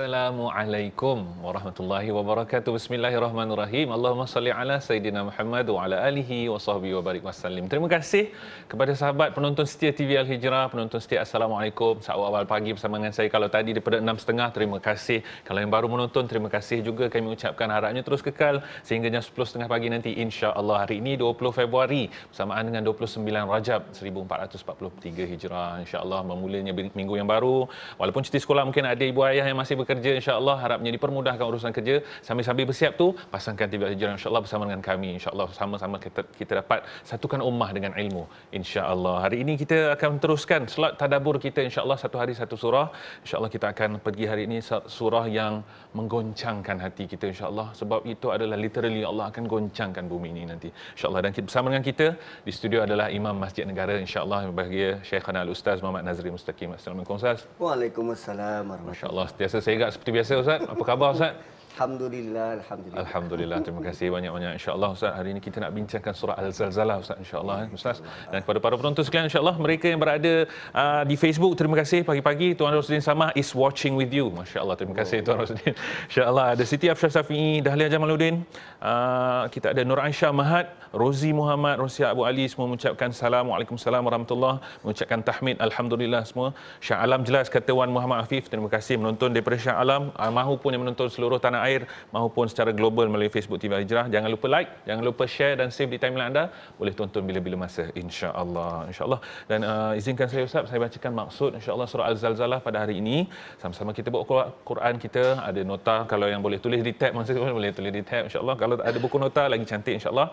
Assalamualaikum warahmatullahi wabarakatuh. Bismillahirrahmanirrahim. Allahumma salli ala Sayyidina Muhammad wa ala alihi wa sahbihi wa barik wasallim. Terima kasih kepada sahabat penonton setia TV Al Hijrah, penonton setia Assalamualaikum. Sahabat awal pagi bersama dengan saya kalau tadi daripada setengah terima kasih. Kalau yang baru menonton terima kasih juga kami ucapkan harapnya terus kekal sehingga jam sepuluh setengah pagi nanti insya-Allah hari ini 20 Februari bersamaan dengan 29 Rajab 1443 Hijrah. Insya-Allah memulanya minggu yang baru. Walaupun cuti sekolah mungkin ada ibu ayah yang masih kerja insyaallah harapnya dipermudahkan urusan kerja sambil-sambil bersiap tu pasangkan TV Al-Hijrah insyaallah bersama dengan kami insyaallah sama-sama kita, kita dapat satukan ummah dengan ilmu insyaallah hari ini kita akan teruskan slot tadabbur kita insyaallah satu hari satu surah insyaallah kita akan pergi hari ini surah yang menggoncangkan hati kita insyaallah sebab itu adalah literally Allah akan goncangkan bumi ini nanti insyaallah dan kita, bersama dengan kita di studio adalah Imam Masjid Negara insyaallah yang berbahagia Syekh Al Ustaz Muhammad Nazri Mustaqim Assalamualaikum Ustaz Waalaikumsalam warahmatullahi wabarakatuh Masyaallah saya juga seperti biasa Ustaz. Apa khabar Ustaz? Alhamdulillah, alhamdulillah. Alhamdulillah, terima kasih banyak-banyak insya-Allah Ustaz. Hari ini kita nak bincangkan surah Al-Zalzalah Ustaz insya-Allah eh, Ustaz. Dan kepada para penonton sekalian insya-Allah mereka yang berada uh, di Facebook terima kasih pagi-pagi Tuan Rosdin sama is watching with you. Masya-Allah, terima kasih Tuan Rosdin. Insya-Allah ada Siti Afsyah Safi, Dahlia Jamaluddin, uh, kita ada Nur Aisyah Mahat, Rozi Muhammad, Rosia Abu Ali semua mengucapkan salam warahmatullahi warahmatullah. mengucapkan tahmid alhamdulillah semua. Syah Alam jelas kata Wan Muhammad Afif, terima kasih menonton daripada Syah Alam, uh, ah, mahupun yang menonton seluruh tanah air air maupun secara global melalui Facebook TV Hijrah. Jangan lupa like, jangan lupa share dan save di timeline anda. Boleh tonton bila-bila masa insya-Allah. Insya-Allah. Dan uh, izinkan saya Ustaz, saya bacakan maksud insya-Allah surah Al-Zalzalah pada hari ini. Sama-sama kita buat Quran kita, ada nota kalau yang boleh tulis di tab masa boleh tulis di tab insya-Allah. Kalau ada buku nota lagi cantik insya-Allah.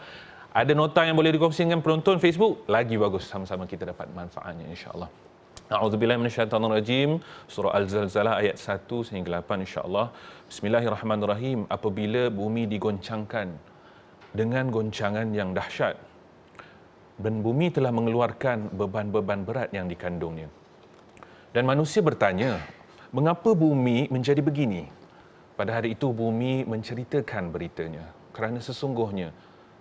Ada nota yang boleh dikongsikan dengan penonton Facebook, lagi bagus sama-sama kita dapat manfaatnya insya-Allah. A'udzubillahi minasyaitanirrajim. Surah Al-Zalzalah ayat 1 sehingga 8 insyaallah Bismillahirrahmanirrahim. Apabila bumi digoncangkan dengan goncangan yang dahsyat dan bumi telah mengeluarkan beban-beban berat yang dikandungnya. Dan manusia bertanya, mengapa bumi menjadi begini? Pada hari itu bumi menceritakan beritanya kerana sesungguhnya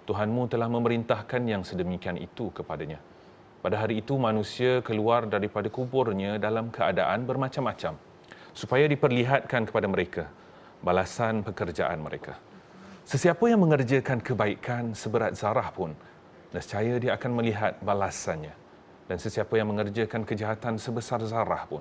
Tuhanmu telah memerintahkan yang sedemikian itu kepadanya. Pada hari itu manusia keluar daripada kuburnya dalam keadaan bermacam-macam supaya diperlihatkan kepada mereka balasan pekerjaan mereka. Sesiapa yang mengerjakan kebaikan seberat zarah pun nescaya dia akan melihat balasannya. Dan sesiapa yang mengerjakan kejahatan sebesar zarah pun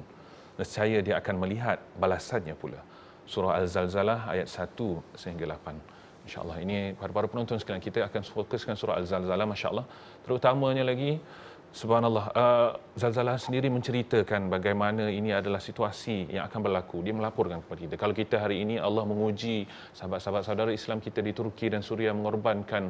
nescaya dia akan melihat balasannya pula. Surah Al-Zalzalah ayat 1 sehingga 8. Allah ini para-para penonton sekalian kita akan fokuskan surah Al-Zalzalah. masya Allah Terutamanya lagi, Subhanallah. Uh, Zalzalah sendiri menceritakan bagaimana ini adalah situasi yang akan berlaku. Dia melaporkan kepada kita. Kalau kita hari ini Allah menguji sahabat-sahabat saudara Islam kita di Turki dan Suria mengorbankan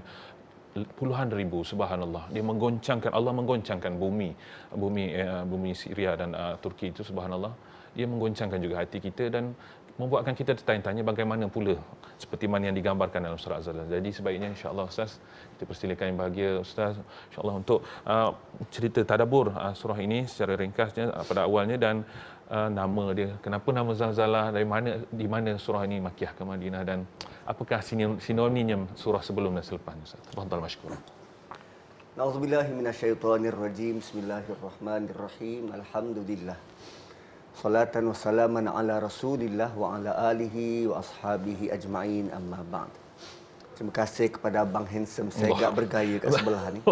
puluhan ribu subhanallah dia menggoncangkan Allah menggoncangkan bumi bumi eh, bumi Syria dan uh, Turki itu subhanallah dia menggoncangkan juga hati kita dan membuatkan kita tertanya-tanya bagaimana pula seperti mana yang digambarkan dalam surah az Jadi sebaiknya insya-Allah ustaz kita persilakan yang bahagia ustaz insya-Allah untuk uh, cerita tadabbur uh, surah ini secara ringkasnya uh, pada awalnya dan uh, nama dia kenapa nama Zalzalah dari mana di mana surah ini Makkah ke Madinah dan apakah sinonimnya surah sebelum dan selepas ustaz. Tafadhal masykur. Nauzubillahi minasyaitonirrajim. Bismillahirrahmanirrahim. Alhamdulillah. Salatan wa salaman ala rasulillah wa ala alihi wa ashabihi ajma'in amma ba'd. Terima kasih kepada Bang Handsome. Saya agak bergaya kat sebelah ni.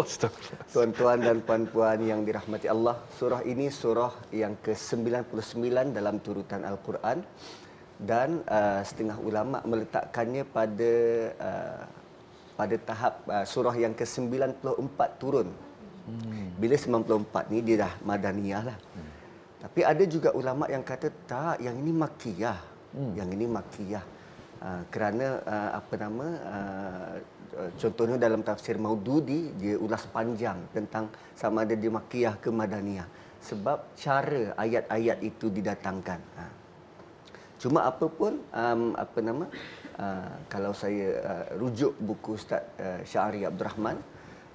Tuan-tuan dan puan-puan yang dirahmati Allah. Surah ini surah yang ke-99 dalam turutan Al-Quran. Dan uh, setengah ulama meletakkannya pada uh, pada tahap uh, surah yang ke-94 turun. Hmm. Bila 94 ni dia dah madaniyah lah. Hmm. Tapi ada juga ulama yang kata tak, yang ini makiyah. Hmm. Yang ini makiyah. Uh, kerana uh, apa nama uh, contohnya dalam tafsir Maududi dia ulas panjang tentang sama ada di makiah ke madaniyah sebab cara ayat-ayat itu didatangkan. Uh. Cuma apapun um, apa nama uh, kalau saya uh, rujuk buku Ustaz uh, Syahri Abdul Rahman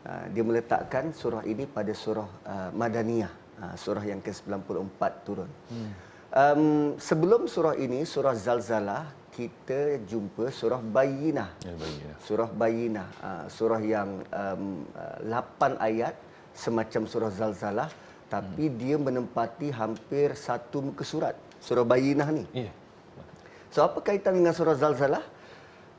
uh, dia meletakkan surah ini pada surah uh, Madaniyah. Ah, surah yang ke-94 turun. Hmm. Um, sebelum surah ini, surah Zalzalah, kita jumpa surah Bayinah. Ya, surah Bayinah. Uh, ah, surah yang um, 8 ayat semacam surah Zalzalah. Tapi hmm. dia menempati hampir satu muka surat. Surah Bayinah ni. Yeah. So, apa kaitan dengan surah Zalzalah?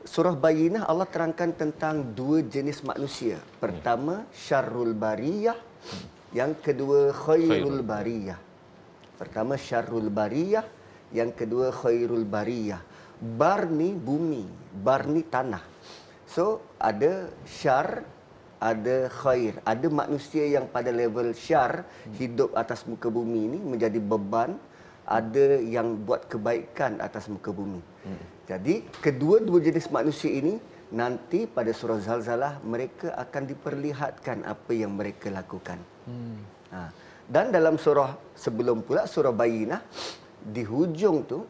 Surah Bayinah Allah terangkan tentang dua jenis manusia. Pertama, yeah. Hmm. Syarrul Bariyah. Hmm. Yang kedua khairul bariyah. Pertama syarrul bariyah, yang kedua khairul bariyah. Bar ni bumi, bar ni tanah. So ada syar, ada khair. Ada manusia yang pada level syar hidup atas muka bumi ini menjadi beban, ada yang buat kebaikan atas muka bumi. Hmm. Jadi kedua-dua jenis manusia ini nanti pada surah Zalzalah mereka akan diperlihatkan apa yang mereka lakukan. Hmm. Ha. Dan dalam surah sebelum pula surah Bayina di hujung tu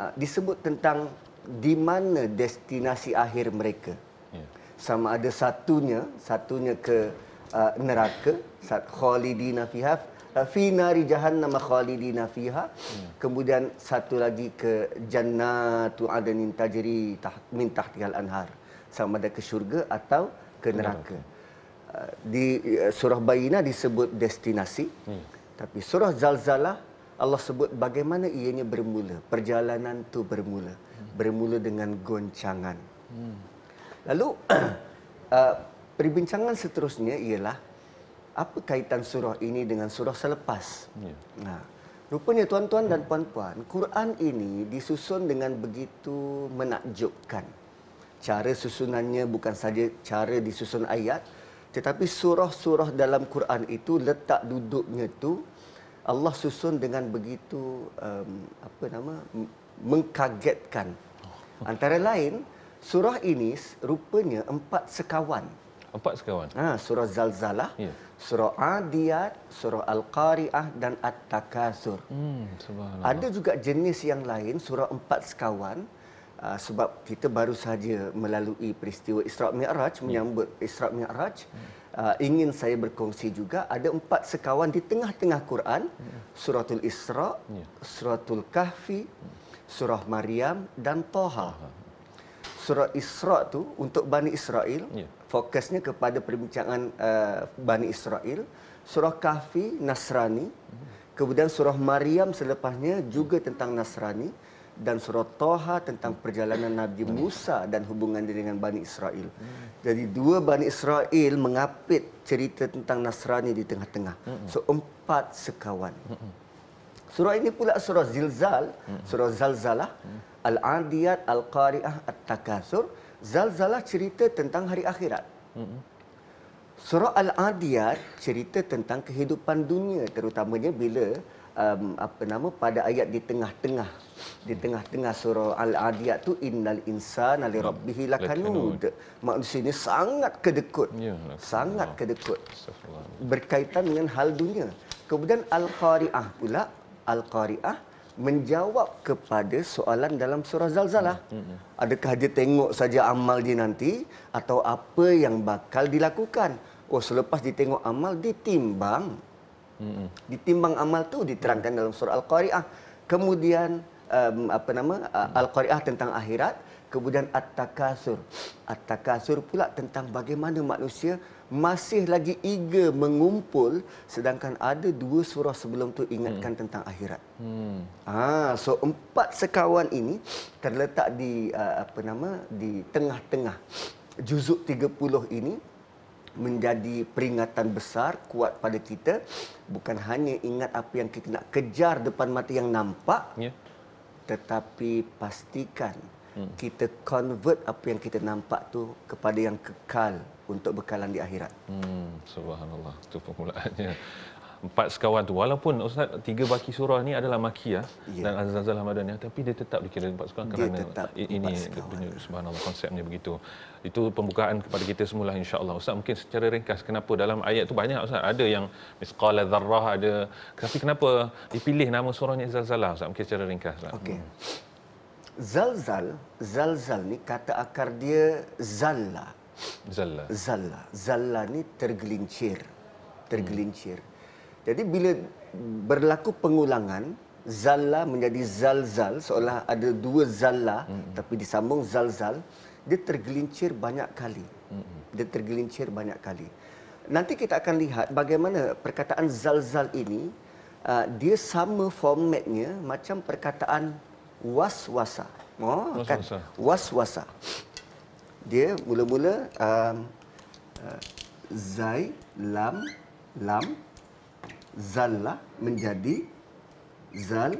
ha, disebut tentang di mana destinasi akhir mereka. Yeah. Sama ada satunya, satunya ke uh, neraka, sat khalidina fiha Ha, fi nari jahannam khalidina fiha kemudian satu lagi ke jannatu adnin tajri min tahtihal anhar sama ada ke syurga atau ke neraka ha, di eh, surah bayina disebut destinasi hmm. tapi surah zalzalah Allah sebut bagaimana ianya bermula perjalanan tu bermula bermula dengan goncangan hmm. lalu eh, perbincangan seterusnya ialah apa kaitan surah ini dengan surah selepas? Ya. Nah, ha. rupanya tuan-tuan dan puan-puan, Quran ini disusun dengan begitu menakjubkan. Cara susunannya bukan saja cara disusun ayat, tetapi surah-surah dalam Quran itu letak duduknya tu Allah susun dengan begitu um, apa nama mengkagetkan. Oh. Antara lain, surah ini rupanya empat sekawan. Empat sekawan. ha, surah Zalzalah. Ya surah Adiyat, surah Al-Qari'ah dan At-Takasur. Hmm, Ada juga jenis yang lain, surah empat sekawan. Uh, sebab kita baru saja melalui peristiwa Isra' Mi'raj, hmm. menyambut Isra' Mi'raj. Uh, ingin saya berkongsi juga, ada empat sekawan di tengah-tengah Quran. Hmm. Suratul Isra', ya. Suratul Kahfi, hmm. Surah Maryam dan Toha. Surah Isra' tu untuk Bani Israel, yeah fokusnya kepada perbincangan uh, Bani Israel. Surah Kahfi, Nasrani. Kemudian surah Maryam selepasnya juga tentang Nasrani. Dan surah Toha tentang perjalanan Nabi Musa dan hubungan dia dengan Bani Israel. Jadi dua Bani Israel mengapit cerita tentang Nasrani di tengah-tengah. So empat sekawan. Surah ini pula surah Zilzal, surah Zalzalah, Al-Adiyat, Al-Qari'ah, At-Takasur. Al Zalzalah cerita tentang hari akhirat. Surah Al-Adiyat cerita tentang kehidupan dunia terutamanya bila um, apa nama pada ayat di tengah-tengah di tengah-tengah surah Al-Adiyat tu innal insana li rabbih lakanud. Manusia ini sangat kedekut. Ya, sangat kedekut. Berkaitan dengan hal dunia. Kemudian Al-Qari'ah pula Al-Qari'ah menjawab kepada soalan dalam surah Zalzalah. Hmm, hmm, hmm. Adakah dia tengok saja amal dia nanti atau apa yang bakal dilakukan? Oh selepas ditengok amal ditimbang. Ditimbang amal tu diterangkan dalam surah Al-Qari'ah. Kemudian um, apa nama Al-Qari'ah tentang akhirat, kemudian At-Takasur. At-Takasur pula tentang bagaimana manusia masih lagi eager mengumpul sedangkan ada dua surah sebelum tu ingatkan hmm. tentang akhirat. Hmm. Ah, ha, so empat sekawan ini terletak di uh, apa nama di tengah-tengah juzuk 30 ini menjadi peringatan besar kuat pada kita bukan hanya ingat apa yang kita nak kejar depan mata yang nampak yeah. tetapi pastikan hmm. kita convert apa yang kita nampak tu kepada yang kekal untuk bekalan di akhirat. Hmm, subhanallah. Itu permulaannya. Empat sekawan tu walaupun ustaz tiga baki surah ni adalah makia ya. dan azazul hamadan ya tapi dia tetap dikira empat sekawan kerana dia tetap ini punya subhanallah konsepnya begitu. Itu pembukaan kepada kita semula insya-Allah. Ustaz mungkin secara ringkas kenapa dalam ayat tu banyak ustaz ada yang misqala dzarrah ada tapi kenapa dipilih nama surahnya zalzalah ustaz mungkin secara ringkas lah. Okey. Hmm. Zalzal, zalzal ni kata akar dia zalla Zalla. Zalla. Zalla ni tergelincir. Tergelincir. Hmm. Jadi bila berlaku pengulangan, Zalla menjadi Zalzal seolah ada dua Zalla hmm. tapi disambung Zalzal, dia tergelincir banyak kali. Hmm. Dia tergelincir banyak kali. Nanti kita akan lihat bagaimana perkataan Zalzal ini uh, dia sama formatnya macam perkataan was-wasa. Oh, was Kan? was-wasa dia mula-mula um, uh, zai lam lam zalla menjadi zal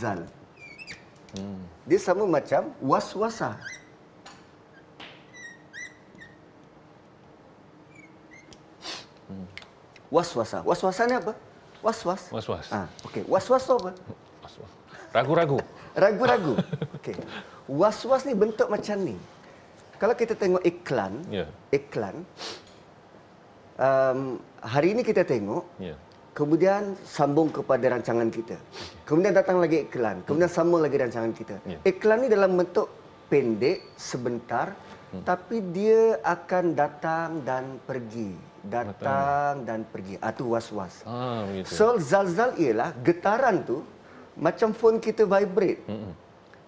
zal hmm. dia sama macam waswasa hmm. Waswasa. Waswasa ni apa? Waswas. Waswas. Ah, okey. Waswas apa? Waswas. Ragu-ragu. Ragu-ragu. okey. was-was ni bentuk macam ni. Kalau kita tengok iklan, yeah. iklan, um, hari ini kita tengok, yeah. kemudian sambung kepada rancangan kita. Kemudian datang lagi iklan, kemudian sambung lagi rancangan kita. Yeah. Iklan ni dalam bentuk pendek, sebentar, hmm. tapi dia akan datang dan pergi. Datang, datang. dan pergi. Itu ah, was-was. Ah, so, zal-zal ialah getaran tu macam phone kita vibrate. Hmm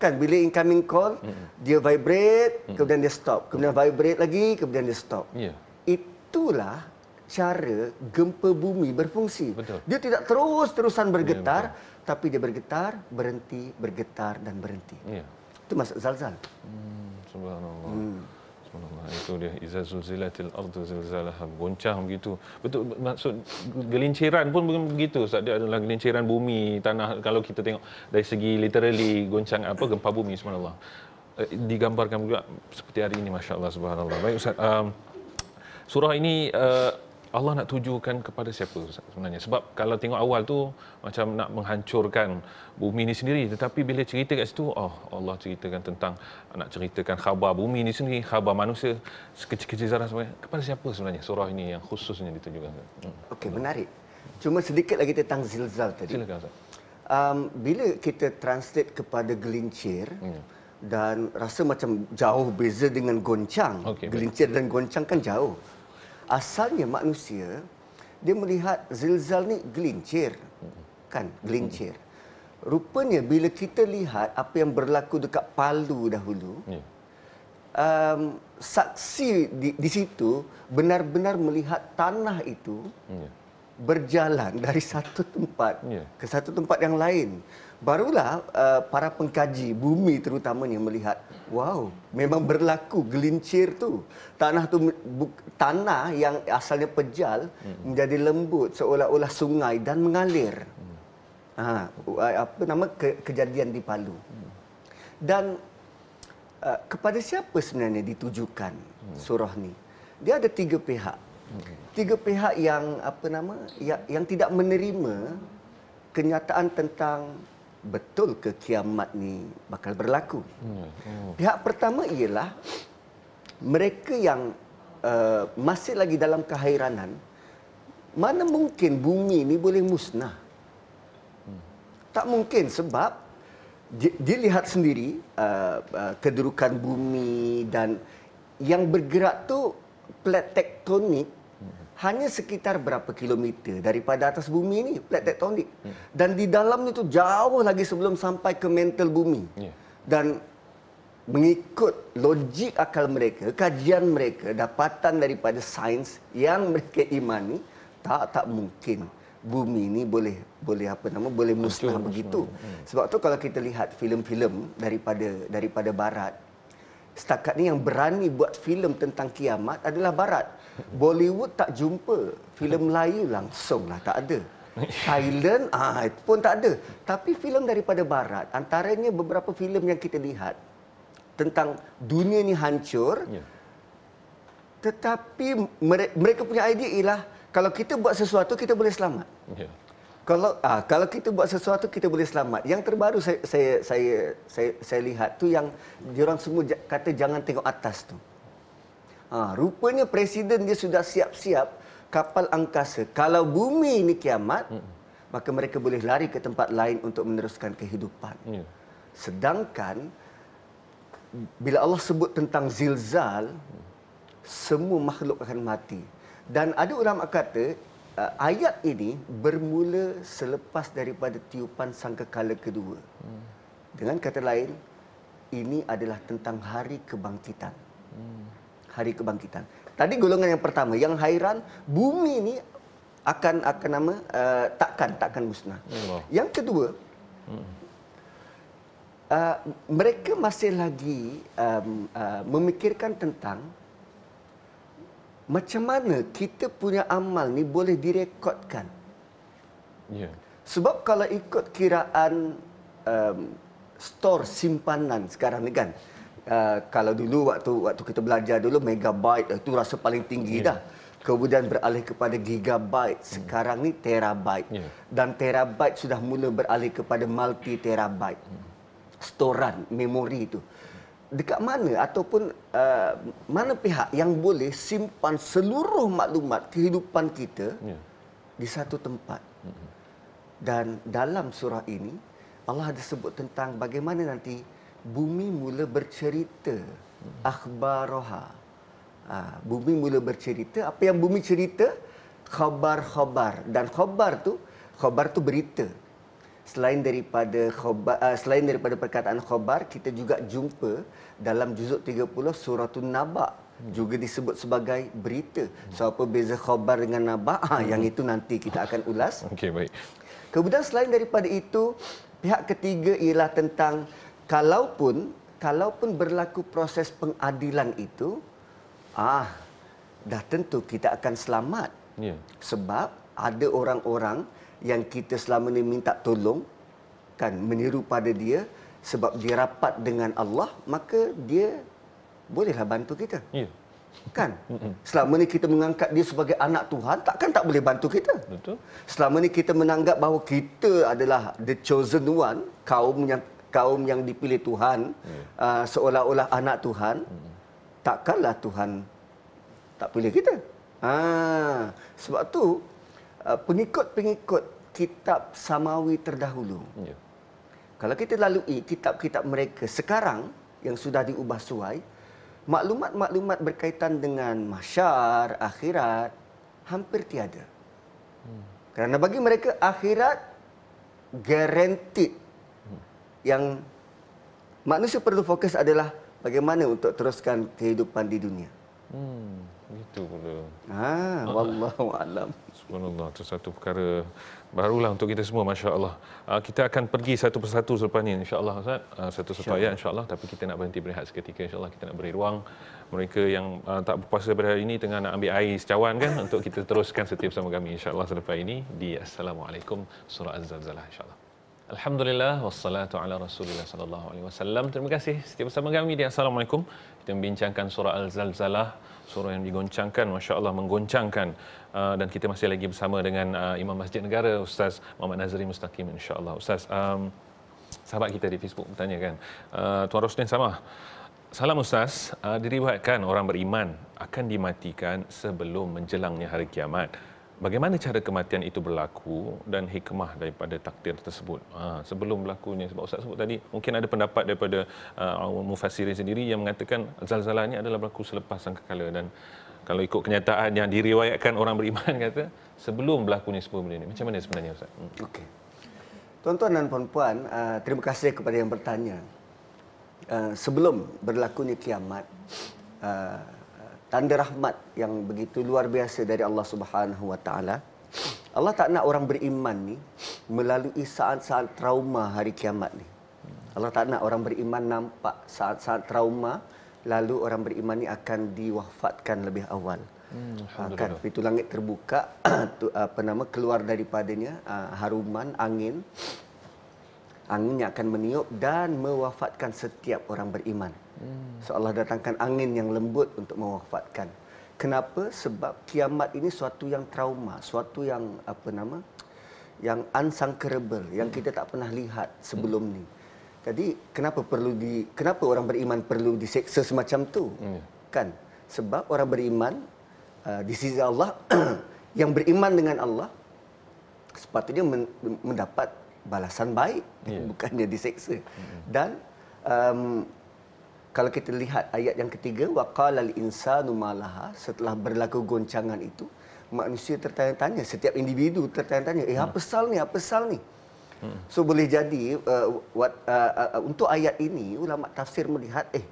kan bila incoming call mm. dia vibrate mm. kemudian dia stop kemudian mm. vibrate lagi kemudian dia stop yeah. itulah cara gempa bumi berfungsi betul. dia tidak terus terusan ya, bergetar yeah, tapi dia bergetar berhenti bergetar dan berhenti yeah. itu maksud zalzal mm, subhanallah mm. Subhanallah. Itu dia izah iza zulzilatil ardu zilzalaha goncang begitu. Betul maksud gelinciran pun begitu. Ustaz dia adalah gelinciran bumi, tanah kalau kita tengok dari segi literally goncang apa gempa bumi subhanallah. Eh, digambarkan juga seperti hari ini masya-Allah subhanallah. Baik Ustaz um, surah ini uh, Allah nak tujukan kepada siapa sebenarnya sebab kalau tengok awal tu macam nak menghancurkan bumi ni sendiri tetapi bila cerita kat situ oh Allah ceritakan tentang nak ceritakan khabar bumi ni sendiri khabar manusia sekecil-kecil zarah sebenarnya kepada siapa sebenarnya surah ini yang khususnya ditujukan hmm. okey menarik cuma sedikit lagi tentang zilzal tadi silakan Ustaz um, bila kita translate kepada gelincir hmm. dan rasa macam jauh beza dengan goncang okay, gelincir baik. dan goncang kan jauh asalnya manusia dia melihat zilzal ni gelincir kan gelincir rupanya bila kita lihat apa yang berlaku dekat Palu dahulu ya. um, saksi di, di situ benar-benar melihat tanah itu ya. berjalan dari satu tempat ya. ke satu tempat yang lain barulah uh, para pengkaji bumi terutamanya melihat Wow, memang berlaku gelincir tu. Tanah tu buk, tanah yang asalnya pejal hmm. menjadi lembut seolah-olah sungai dan mengalir. Hmm. Ha, apa nama ke, kejadian di Palu? Hmm. Dan uh, kepada siapa sebenarnya ditujukan hmm. surah ni? Dia ada tiga pihak. Hmm. Tiga pihak yang apa nama yang, yang tidak menerima kenyataan tentang betul ke kiamat ni bakal berlaku. Hmm, hmm. Pihak pertama ialah mereka yang uh, masih lagi dalam kehairanan mana mungkin bumi ni boleh musnah? Hmm. Tak mungkin sebab dilihat sendiri uh, uh, kedudukan bumi dan yang bergerak tu plat tektonik hanya sekitar berapa kilometer daripada atas bumi ini plat tektonik hmm. dan di dalamnya itu jauh lagi sebelum sampai ke mental bumi yeah. dan mengikut logik akal mereka kajian mereka dapatan daripada sains yang mereka imani tak tak mungkin bumi ini boleh boleh apa nama boleh musnah Mencuri, begitu hmm. sebab tu kalau kita lihat filem-filem daripada daripada barat setakat ni yang berani buat filem tentang kiamat adalah barat Bollywood tak jumpa filem Melayu langsung lah tak ada. Thailand ah itu pun tak ada. Tapi filem daripada barat antaranya beberapa filem yang kita lihat tentang dunia ni hancur. Ya. Tetapi mereka punya idea ialah kalau kita buat sesuatu kita boleh selamat. Ya. Kalau ah, kalau kita buat sesuatu kita boleh selamat. Yang terbaru saya saya saya saya, saya lihat tu yang diorang semua kata jangan tengok atas tu. Hmm. Ha, rupanya presiden dia sudah siap-siap kapal angkasa. Kalau bumi ini kiamat, hmm. maka mereka boleh lari ke tempat lain untuk meneruskan kehidupan. Hmm. Sedangkan bila Allah sebut tentang zilzal, hmm. semua makhluk akan mati. Dan ada ulama kata uh, ayat ini bermula selepas daripada tiupan sangkakala kedua. Hmm. Dengan kata lain, ini adalah tentang hari kebangkitan. Hmm hari kebangkitan. Tadi golongan yang pertama yang hairan bumi ini akan akan nama uh, takkan takkan musnah. Allah. Yang kedua uh, mereka masih lagi um, uh, memikirkan tentang macam mana kita punya amal ni boleh direkodkan. Ya. Sebab kalau ikut kiraan um, stor simpanan sekarang ni kan, uh, kalau dulu waktu waktu kita belajar dulu megabyte itu eh, rasa paling tinggi yeah. dah kemudian beralih kepada gigabyte hmm. sekarang ni terabyte yeah. dan terabyte sudah mula beralih kepada multi terabyte hmm. storan memori itu dekat mana ataupun uh, mana pihak yang boleh simpan seluruh maklumat kehidupan kita yeah. di satu tempat hmm. dan dalam surah ini Allah ada sebut tentang bagaimana nanti bumi mula bercerita hmm. akhbar roha. Ha, bumi mula bercerita apa yang bumi cerita khabar-khabar dan khabar tu khabar tu berita. Selain daripada khabar uh, selain daripada perkataan khabar kita juga jumpa dalam juzuk 30 surah An-Naba juga disebut sebagai berita. So apa beza khabar dengan naba? Ha, hmm. yang itu nanti kita akan ulas. Okey baik. Kemudian selain daripada itu pihak ketiga ialah tentang kalaupun kalaupun berlaku proses pengadilan itu ah dah tentu kita akan selamat yeah. sebab ada orang-orang yang kita selama ini minta tolong kan meniru pada dia sebab dia rapat dengan Allah maka dia bolehlah bantu kita yeah. kan selama ni kita mengangkat dia sebagai anak Tuhan takkan tak boleh bantu kita betul selama ni kita menanggap bahawa kita adalah the chosen one kaum yang kaum yang dipilih Tuhan hmm. uh, seolah-olah anak Tuhan hmm. takkanlah Tuhan tak pilih kita ha sebab tu uh, pengikut-pengikut kitab samawi terdahulu hmm. kalau kita lalui kitab-kitab mereka sekarang yang sudah diubah suai maklumat-maklumat berkaitan dengan mahsyar akhirat hampir tiada hmm. kerana bagi mereka akhirat guaranteed yang manusia perlu fokus adalah bagaimana untuk teruskan kehidupan di dunia. Hmm, itu pula. Ha, wallahu alam. Subhanallah, itu satu perkara barulah untuk kita semua masya-Allah. Ah, kita akan pergi satu persatu selepas ini insya-Allah Ustaz. satu-satu ah, insya ayat insya-Allah tapi kita nak berhenti berehat seketika insya-Allah kita nak beri ruang mereka yang ah, tak berpuasa pada hari ini tengah nak ambil air secawan kan untuk kita teruskan setiap sama kami insya-Allah selepas ini di assalamualaikum surah az-zalzalah insya-Allah. Alhamdulillah wassalatu ala Rasulillah sallallahu alaihi wasallam. Terima kasih setiap bersama kami di Assalamualaikum. Kita membincangkan surah Al-Zalzalah, surah yang digoncangkan, masya-Allah menggoncangkan ah, dan kita masih lagi bersama dengan ah, Imam Masjid Negara Ustaz Muhammad Nazri Mustaqim insya-Allah. Ustaz, um, sahabat kita di Facebook bertanya kan. Uh, Tuan Rosdin sama. Salam Ustaz, uh, diriwayatkan orang beriman akan dimatikan sebelum menjelangnya hari kiamat. Uh, bagaimana cara kematian itu berlaku dan hikmah daripada takdir tersebut ha, sebelum berlakunya sebab Ustaz sebut tadi mungkin ada pendapat daripada uh, Mufassirin sendiri yang mengatakan zalzalah ini adalah berlaku selepas sangkakala dan kalau ikut kenyataan yang diriwayatkan orang beriman kata sebelum berlakunya semua benda ini macam mana sebenarnya Ustaz? Hmm. Okay. Tuan-tuan dan puan-puan uh, terima kasih kepada yang bertanya uh, sebelum berlakunya kiamat uh, tanda rahmat yang begitu luar biasa dari Allah Subhanahu Wa Taala. Allah tak nak orang beriman ni melalui saat-saat trauma hari kiamat ni. Allah tak nak orang beriman nampak saat-saat trauma lalu orang beriman ni akan diwafatkan lebih awal. Hmm, akan ah, pintu langit terbuka tu, apa nama keluar daripadanya ah, haruman angin anginnya akan meniup dan mewafatkan setiap orang beriman. Hmm. Seolah datangkan angin yang lembut untuk mewafatkan. Kenapa? Sebab kiamat ini suatu yang trauma, suatu yang apa nama? yang unsankerable, yang hmm. kita tak pernah lihat hmm. sebelum ni. Jadi kenapa perlu di kenapa orang beriman perlu diseksa semacam tu? Kan? Sebab orang beriman uh, di sisi Allah yang beriman dengan Allah sepatutnya mendapat balasan baik yeah. bukannya diseksa. Dan um, kalau kita lihat ayat yang ketiga waqalal insanu malaha setelah berlaku goncangan itu manusia tertanya-tanya setiap individu tertanya-tanya eh apa sal ni apa sal ni hmm. so boleh jadi uh, what, uh, uh, uh, untuk ayat ini ulama tafsir melihat eh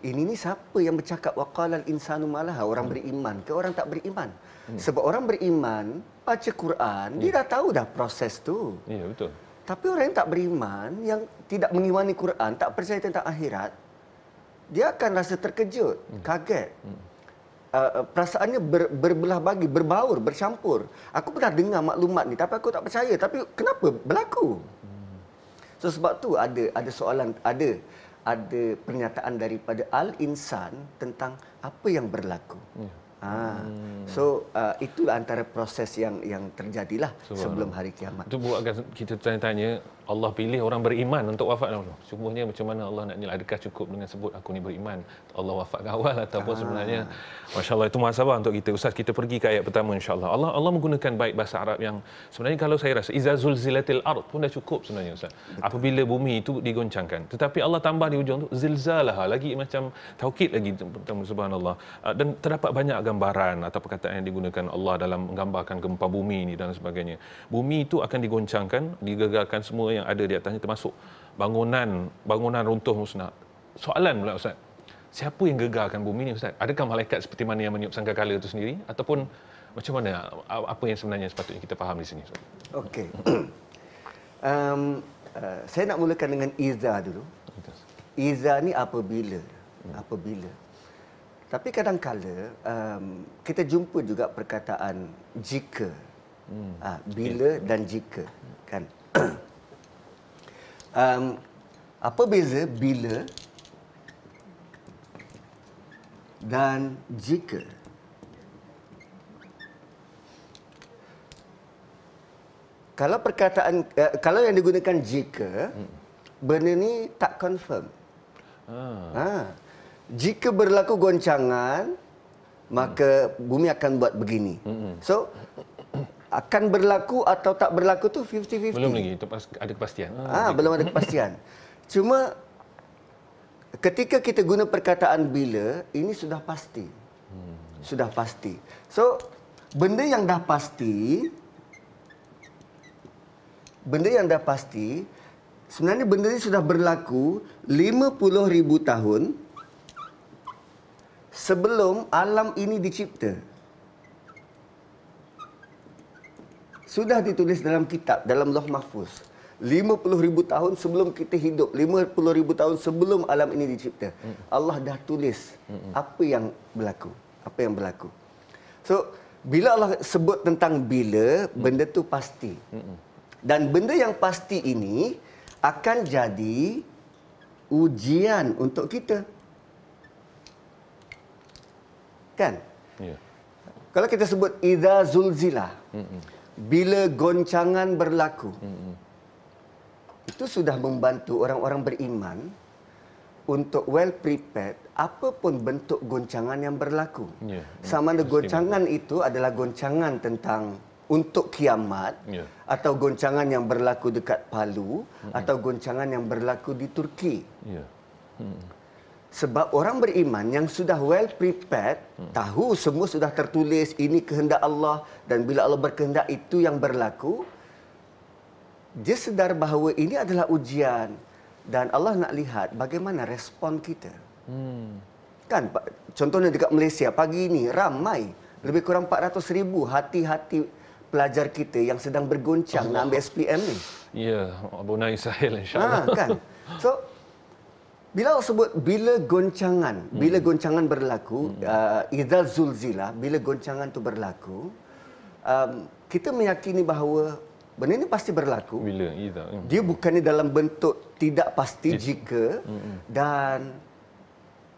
ini ni siapa yang bercakap waqalal insanu malaha orang hmm. beriman ke orang tak beriman hmm. sebab orang beriman baca Quran hmm. dia dah tahu dah proses tu ya yeah, betul tapi orang yang tak beriman yang tidak mengimani Quran tak percaya tentang akhirat dia akan rasa terkejut, hmm. kaget. Hmm. Uh, uh, perasaannya ber, berbelah bagi, berbaur, bercampur. Aku pernah dengar maklumat ni tapi aku tak percaya. Tapi kenapa berlaku? Hmm. So sebab tu ada ada soalan ada ada pernyataan daripada Al Insan tentang apa yang berlaku. Yeah. Ah, hmm. so uh, itu antara proses yang yang terjadilah sebelum hari kiamat. Itu buatkan kita tanya-tanya Allah pilih orang beriman untuk wafat dahulu. Oh, Sungguhnya macam mana Allah nak nilai adakah cukup dengan sebut aku ni beriman? Allah wafat awal ataupun ah. sebenarnya masya-Allah itu muhasabah untuk kita. Ustaz kita pergi ke ayat pertama insya-Allah. Allah Allah menggunakan baik bahasa Arab yang sebenarnya kalau saya rasa izazul zilatil ard pun dah cukup sebenarnya ustaz. Betul. Apabila bumi itu digoncangkan. Tetapi Allah tambah di ujung itu zilzalah lagi macam taukid lagi pertama subhanallah. Ah, dan terdapat banyak gambaran atau perkataan yang digunakan Allah dalam menggambarkan gempa bumi ini dan sebagainya. Bumi itu akan digoncangkan, digegarkan semua yang ada di atasnya termasuk bangunan bangunan runtuh musnah. Soalan pula ustaz. Siapa yang gegarkan bumi ini? ustaz? Adakah malaikat seperti mana yang meniup sangkakala itu sendiri ataupun macam mana apa yang sebenarnya sepatutnya kita faham di sini ustaz? Okey. um, uh, saya nak mulakan dengan iza dulu. Iza ni apabila? Apabila? Tapi kadangkala um, kita jumpa juga perkataan jika, hmm. ha, bila dan jika, kan? um, apa beza bila dan jika kalau perkataan uh, kalau yang digunakan jika hmm. benda ni tak confirm ah. ha jika berlaku goncangan hmm. maka hmm. bumi akan buat begini hmm. so akan berlaku atau tak berlaku tu 50-50. Belum lagi, itu ada kepastian. Ah, ha, belum ada kepastian. Cuma ketika kita guna perkataan bila, ini sudah pasti. Hmm. Sudah pasti. So, benda yang dah pasti benda yang dah pasti sebenarnya benda ini sudah berlaku 50,000 tahun sebelum alam ini dicipta. sudah ditulis dalam kitab, dalam loh mahfuz. ribu tahun sebelum kita hidup, ribu tahun sebelum alam ini dicipta. hmm Allah dah tulis hmm apa yang berlaku. Apa yang berlaku. So, bila Allah sebut tentang bila, hmm benda tu pasti. hmm Dan benda yang pasti ini akan jadi ujian untuk kita. Kan? Yeah. Kalau kita sebut idza zulzila. Mm-hmm bila goncangan berlaku. Mm-hmm. Itu sudah membantu orang-orang beriman untuk well prepared apapun bentuk goncangan yang berlaku. Yeah. Ya, Sama ada goncangan itu adalah goncangan tentang untuk kiamat yeah. atau goncangan yang berlaku dekat Palu mm-hmm. atau goncangan yang berlaku di Turki. Yeah. Mm-hmm. Sebab orang beriman yang sudah well prepared, hmm. tahu semua sudah tertulis, ini kehendak Allah dan bila Allah berkehendak itu yang berlaku, dia sedar bahawa ini adalah ujian dan Allah nak lihat bagaimana respon kita. Hmm. Kan contohnya dekat Malaysia pagi ini ramai lebih kurang 400 ribu hati-hati pelajar kita yang sedang bergoncang Allah. nak ambil SPM ni. Ya, Abu Naisahil, Sahil insyaAllah. Ha, kan? So, bila awak sebut bila goncangan, hmm. bila goncangan berlaku, hmm. uh, zulzila, bila goncangan tu berlaku, um, kita meyakini bahawa benda ini pasti berlaku. Bila idza. Hmm. Dia bukannya dalam bentuk tidak pasti yes. jika hmm, hmm. dan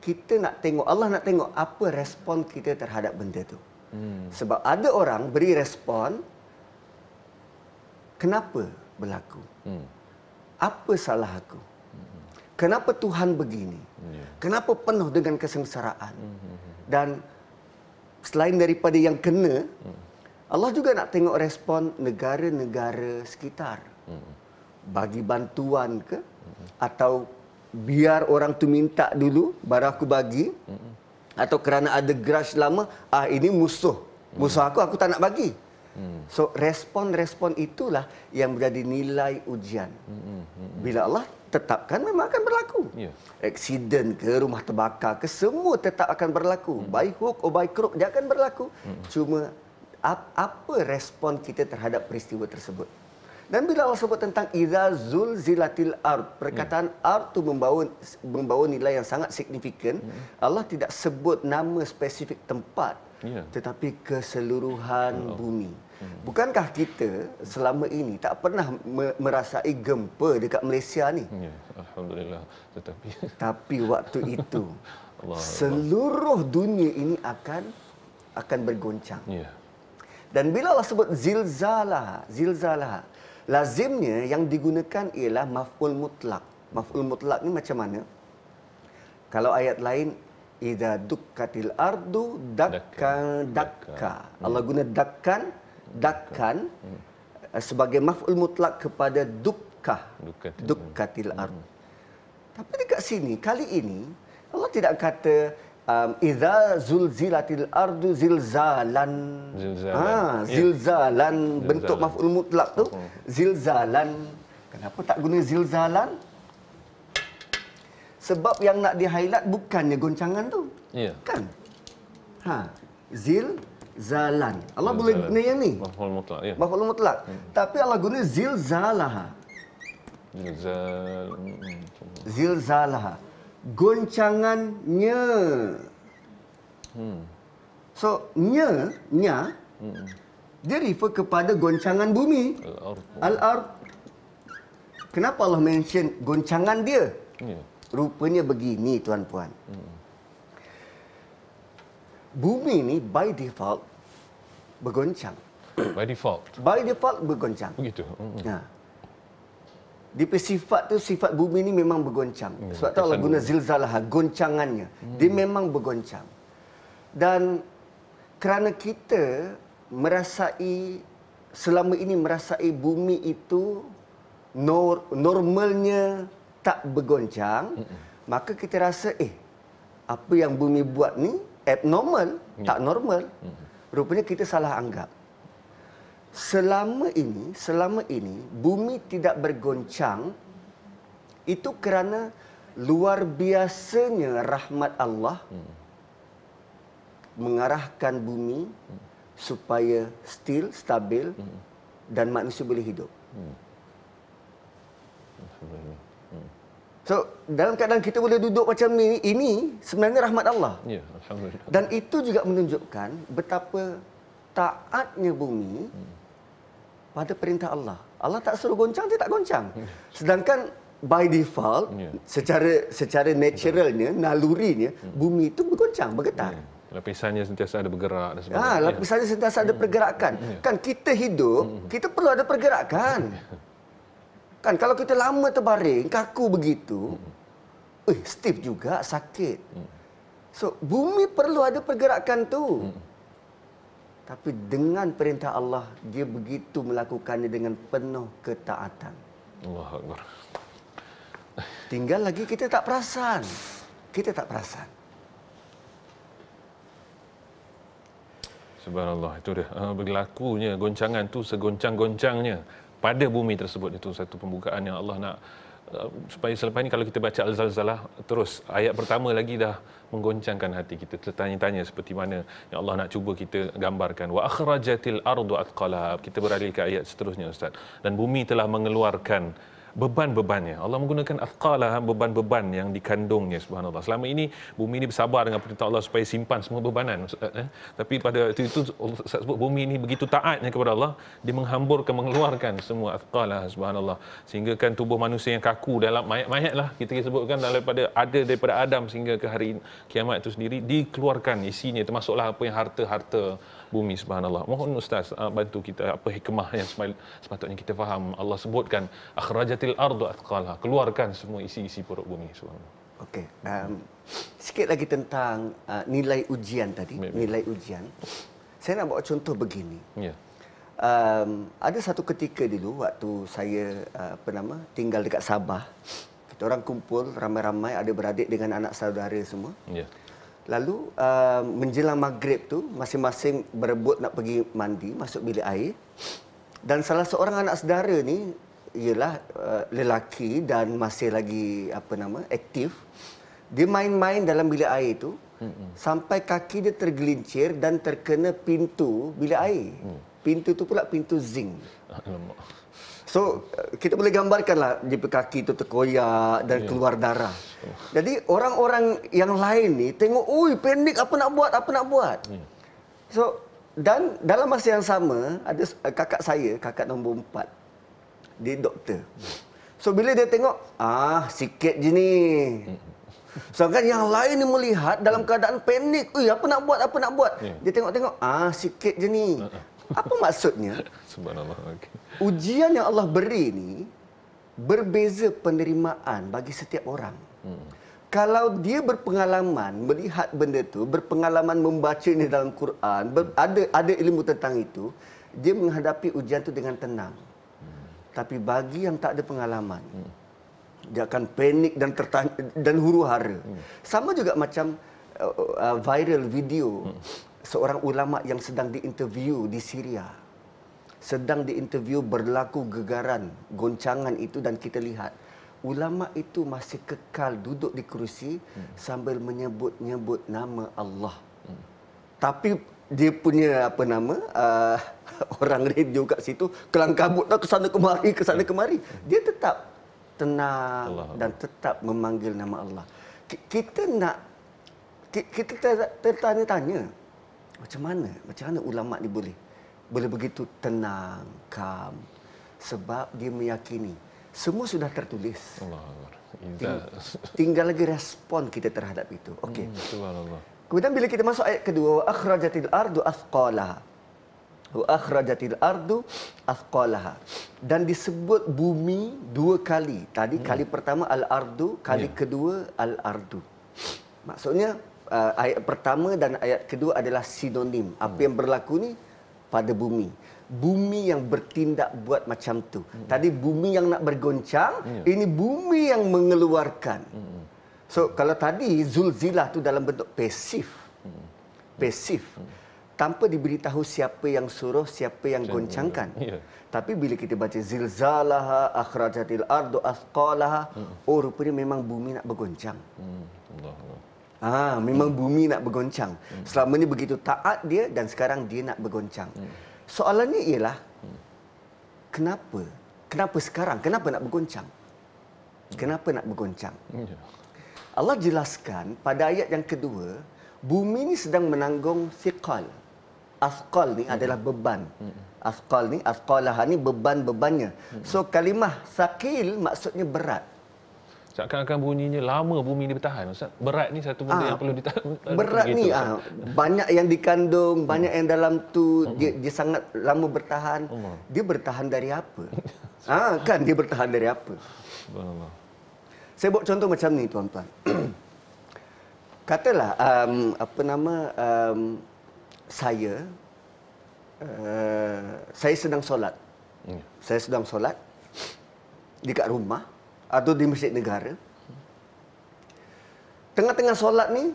kita nak tengok Allah nak tengok apa respon kita terhadap benda tu. Hmm. Sebab ada orang beri respon kenapa berlaku? Hmm. Apa salah aku? kenapa Tuhan begini? Hmm. Kenapa penuh dengan kesengsaraan? Hmm, hmm, Dan selain daripada yang kena, Allah juga nak tengok respon negara-negara sekitar. Bagi bantuan ke? Atau biar orang tu minta dulu, baru aku bagi? Atau kerana ada grudge lama, ah ini musuh. Musuh aku, aku tak nak bagi. Hmm. So respon-respon itulah yang menjadi nilai ujian. Hmm. Hmm. hmm, hmm. Bila Allah tetapkan memang akan berlaku. Yeah. Aksiden ke rumah terbakar ke semua tetap akan berlaku. Hmm. By hook or by crook dia akan berlaku. Hmm. hmm. Cuma apa respon kita terhadap peristiwa tersebut? Dan bila Allah sebut tentang Zul Zilatil ard, perkataan hmm. ard tu membawa membawa nilai yang sangat signifikan. Hmm. Allah tidak sebut nama spesifik tempat. Hmm yeah. tetapi keseluruhan oh. bumi. Hmm. Bukankah kita selama ini tak pernah merasai gempa dekat Malaysia ni? Ya, yeah. alhamdulillah. Tetapi tapi waktu itu seluruh dunia ini akan akan bergoncang. Ya. Yeah. Dan bila Allah sebut zilzalah, zilzalah, lazimnya yang digunakan ialah maf'ul mutlak. Maf'ul mutlak ni macam mana? Kalau ayat lain Ida dukkatil ardu dakkan dakka. Allah guna dakkan dakkan hmm. eh, sebagai maf'ul mutlak kepada dukka. Dukkatil ardu. Hmm. Tapi dekat sini kali ini Allah tidak kata um, idza zulzilatil ardu zilzalan. zilzalan. Ha, zilzalan bentuk maf'ul mutlak tu hmm. zilzalan. Kenapa tak guna zilzalan? Sebab yang nak di-highlight bukannya goncangan tu. Ya. Yeah. Kan? Ha. Zil zalan. Allah zil boleh zalan. guna yang ni. Mahfuz mutlak. Ya. Mahfuz mutlak. Hmm. Tapi Allah guna zil zalah. Zil zal. Hmm. Zil zalah. Goncangannya. Hmm. So, nya, nya. Hmm. Dia refer kepada goncangan bumi. Al-Ard. al Kenapa Allah mention goncangan dia? Yeah rupanya begini tuan-puan. Hmm. Bumi ni by default bergoncang. By default. By default bergoncang. Begitu. Hmm. Ha. Di sifat tu sifat bumi ni memang bergoncang. Hmm. Sebab tu lah guna zilzalah ha, goncangannya. Hmm. Dia memang bergoncang. Dan kerana kita merasai selama ini merasai bumi itu nor, normalnya tak bergoncang, mm -mm. maka kita rasa eh apa yang bumi buat ni abnormal, mm -mm. tak normal. Mm -mm. Rupanya kita salah anggap. Selama ini, selama ini bumi tidak bergoncang itu kerana luar biasanya rahmat Allah mm mengarahkan bumi mm supaya still stabil mm dan manusia boleh hidup. Mm So dalam keadaan kita boleh duduk macam ni, ini sebenarnya rahmat Allah. Ya, alhamdulillah. Dan itu juga menunjukkan betapa taatnya bumi hmm. pada perintah Allah. Allah tak suruh goncang, dia tak goncang. Sedangkan by default ya. secara secara naturalnya, nalurinya hmm. bumi itu bergoncang, bergetar. Ya. Lapisannya sentiasa ada bergerak dan ah, sebagainya. Ha, lapisannya sentiasa ada hmm. pergerakan. Ya. Kan kita hidup, kita perlu ada pergerakan. Ya. Kan kalau kita lama terbaring, kaku begitu, hmm. eh stiff juga sakit. Hmm. So bumi perlu ada pergerakan tu. Hmm. Tapi dengan perintah Allah, dia begitu melakukannya dengan penuh ketaatan. Allah Akbar. Tinggal lagi kita tak perasan. Kita tak perasan. Subhanallah itu dia. Ah, berlakunya goncangan tu segoncang-goncangnya pada bumi tersebut itu satu pembukaan yang Allah nak uh, supaya selepas ini kalau kita baca al-zalzalah terus ayat pertama lagi dah menggoncangkan hati kita tertanya-tanya seperti mana yang Allah nak cuba kita gambarkan wa akhrajatil ardu atqalab kita beralih ke ayat seterusnya ustaz dan bumi telah mengeluarkan beban-bebannya. Allah menggunakan atqalah ha, beban-beban yang dikandungnya subhanallah. Selama ini bumi ini bersabar dengan perintah Allah supaya simpan semua bebanan. Eh. Tapi pada itu, itu saya sebut bumi ini begitu taatnya kepada Allah, dia menghamburkan mengeluarkan semua atqalah subhanallah. Sehingga kan tubuh manusia yang kaku dalam mayat-mayat kita sebutkan daripada ada daripada Adam sehingga ke hari kiamat itu sendiri dikeluarkan isinya termasuklah apa yang harta-harta bumi subhanallah mohon ustaz ah, bantu kita apa hikmah yang sepatutnya kita faham Allah sebutkan akhrajatil ardu atqalha keluarkan semua isi-isi perut bumi subhanallah okey um, sikit lagi tentang uh, nilai ujian tadi Maybe. nilai ujian saya nak bawa contoh begini ya yeah. um, ada satu ketika dulu waktu saya uh, apa nama tinggal dekat Sabah kita orang kumpul ramai-ramai ada beradik dengan anak saudara semua yeah. Lalu uh, menjelang maghrib tu masing-masing berebut nak pergi mandi masuk bilik air. Dan salah seorang anak saudara ni ialah uh, lelaki dan masih lagi apa nama aktif. Dia main-main dalam bilik air tu hmm. sampai kaki dia tergelincir dan terkena pintu bilik air. Hmm. Pintu tu pula pintu zinc. Alamak. So kita boleh gambarkanlah jepit kaki itu terkoyak dan yeah. keluar darah. Oh. Jadi orang-orang yang lain ni tengok, ui pendek apa nak buat, apa nak buat. Yeah. So dan dalam masa yang sama ada eh, kakak saya, kakak nombor empat, dia doktor. So bila dia tengok, ah sikit je ni. Hmm. Sedangkan yang lain ni melihat dalam keadaan panik, ui apa nak buat, apa nak buat. Yeah. Dia tengok-tengok, ah sikit je ni. Uh-uh. Apa maksudnya? Subhanallah. Okay. Ujian yang Allah beri ni berbeza penerimaan bagi setiap orang. Hmm. Kalau dia berpengalaman melihat benda tu, berpengalaman membaca ini dalam Quran, hmm. ada ada ilmu tentang itu, dia menghadapi ujian tu dengan tenang. Hmm. Tapi bagi yang tak ada pengalaman, hmm. dia akan panik dan tertanya, dan huru-hara. Hmm. Sama juga macam uh, uh, viral video. Hmm seorang ulama yang sedang diinterview di Syria. Sedang diinterview berlaku gegaran, goncangan itu dan kita lihat ulama itu masih kekal duduk di kerusi hmm. sambil menyebut-nyebut nama Allah. Hmm. Tapi dia punya apa nama uh, orang radio kat situ kelang kabut ke sana kemari ke sana kemari. Dia tetap tenang Allah. dan tetap memanggil nama Allah. Kita nak kita tertanya-tanya macam mana macam mana ulama ni boleh boleh begitu tenang calm sebab dia meyakini semua sudah tertulis Allah Ting- tinggal lagi respon kita terhadap itu hmm, okey hmm, subhanallah kemudian bila kita masuk ayat kedua akhrajatil ardu athqala wa akhrajatil ardu athqalaha dan disebut bumi dua kali tadi hmm. kali pertama al ardu kali yeah. kedua al ardu maksudnya uh, ayat pertama dan ayat kedua adalah sinonim. Hmm. Apa yang berlaku ni pada bumi. Bumi yang bertindak buat macam tu. Hmm. Tadi bumi yang nak bergoncang, hmm. ini bumi yang mengeluarkan. Hmm. So kalau tadi zulzilah tu dalam bentuk pasif. Hmm. Pasif. Hmm. Tanpa diberitahu siapa yang suruh, siapa yang Jangan goncangkan. Ya. Tapi bila kita baca zilzalaha akhrajatil ardu asqalaha, hmm. oh rupanya memang bumi nak bergoncang. Hmm. Allah Allah. Ah, memang hmm. bumi nak bergoncang. Hmm. Selama ni begitu taat dia dan sekarang dia nak bergoncang. Hmm. Soalannya ialah hmm. kenapa? Kenapa sekarang? Kenapa nak bergoncang? Hmm. Kenapa nak bergoncang? Hmm. Allah jelaskan pada ayat yang kedua, bumi ni sedang menanggung siqal. Asqal ni hmm. adalah beban. Hmm. Asqal ni, asqalah ni beban-bebannya. Hmm. So kalimah sakil maksudnya berat. Hmm takkan akan bunyinya lama bumi ini bertahan ustaz berat ni satu benda ha, yang perlu ditahan berat ni ha, banyak yang dikandung banyak yang dalam tu hmm. dia, dia sangat lama bertahan dia bertahan dari apa ah ha, kan dia bertahan dari apa saya buat contoh macam ni tuan-tuan katalah um, apa nama um, saya uh, saya sedang solat hmm. saya sedang solat dekat rumah atau di masjid negara. Tengah-tengah solat ni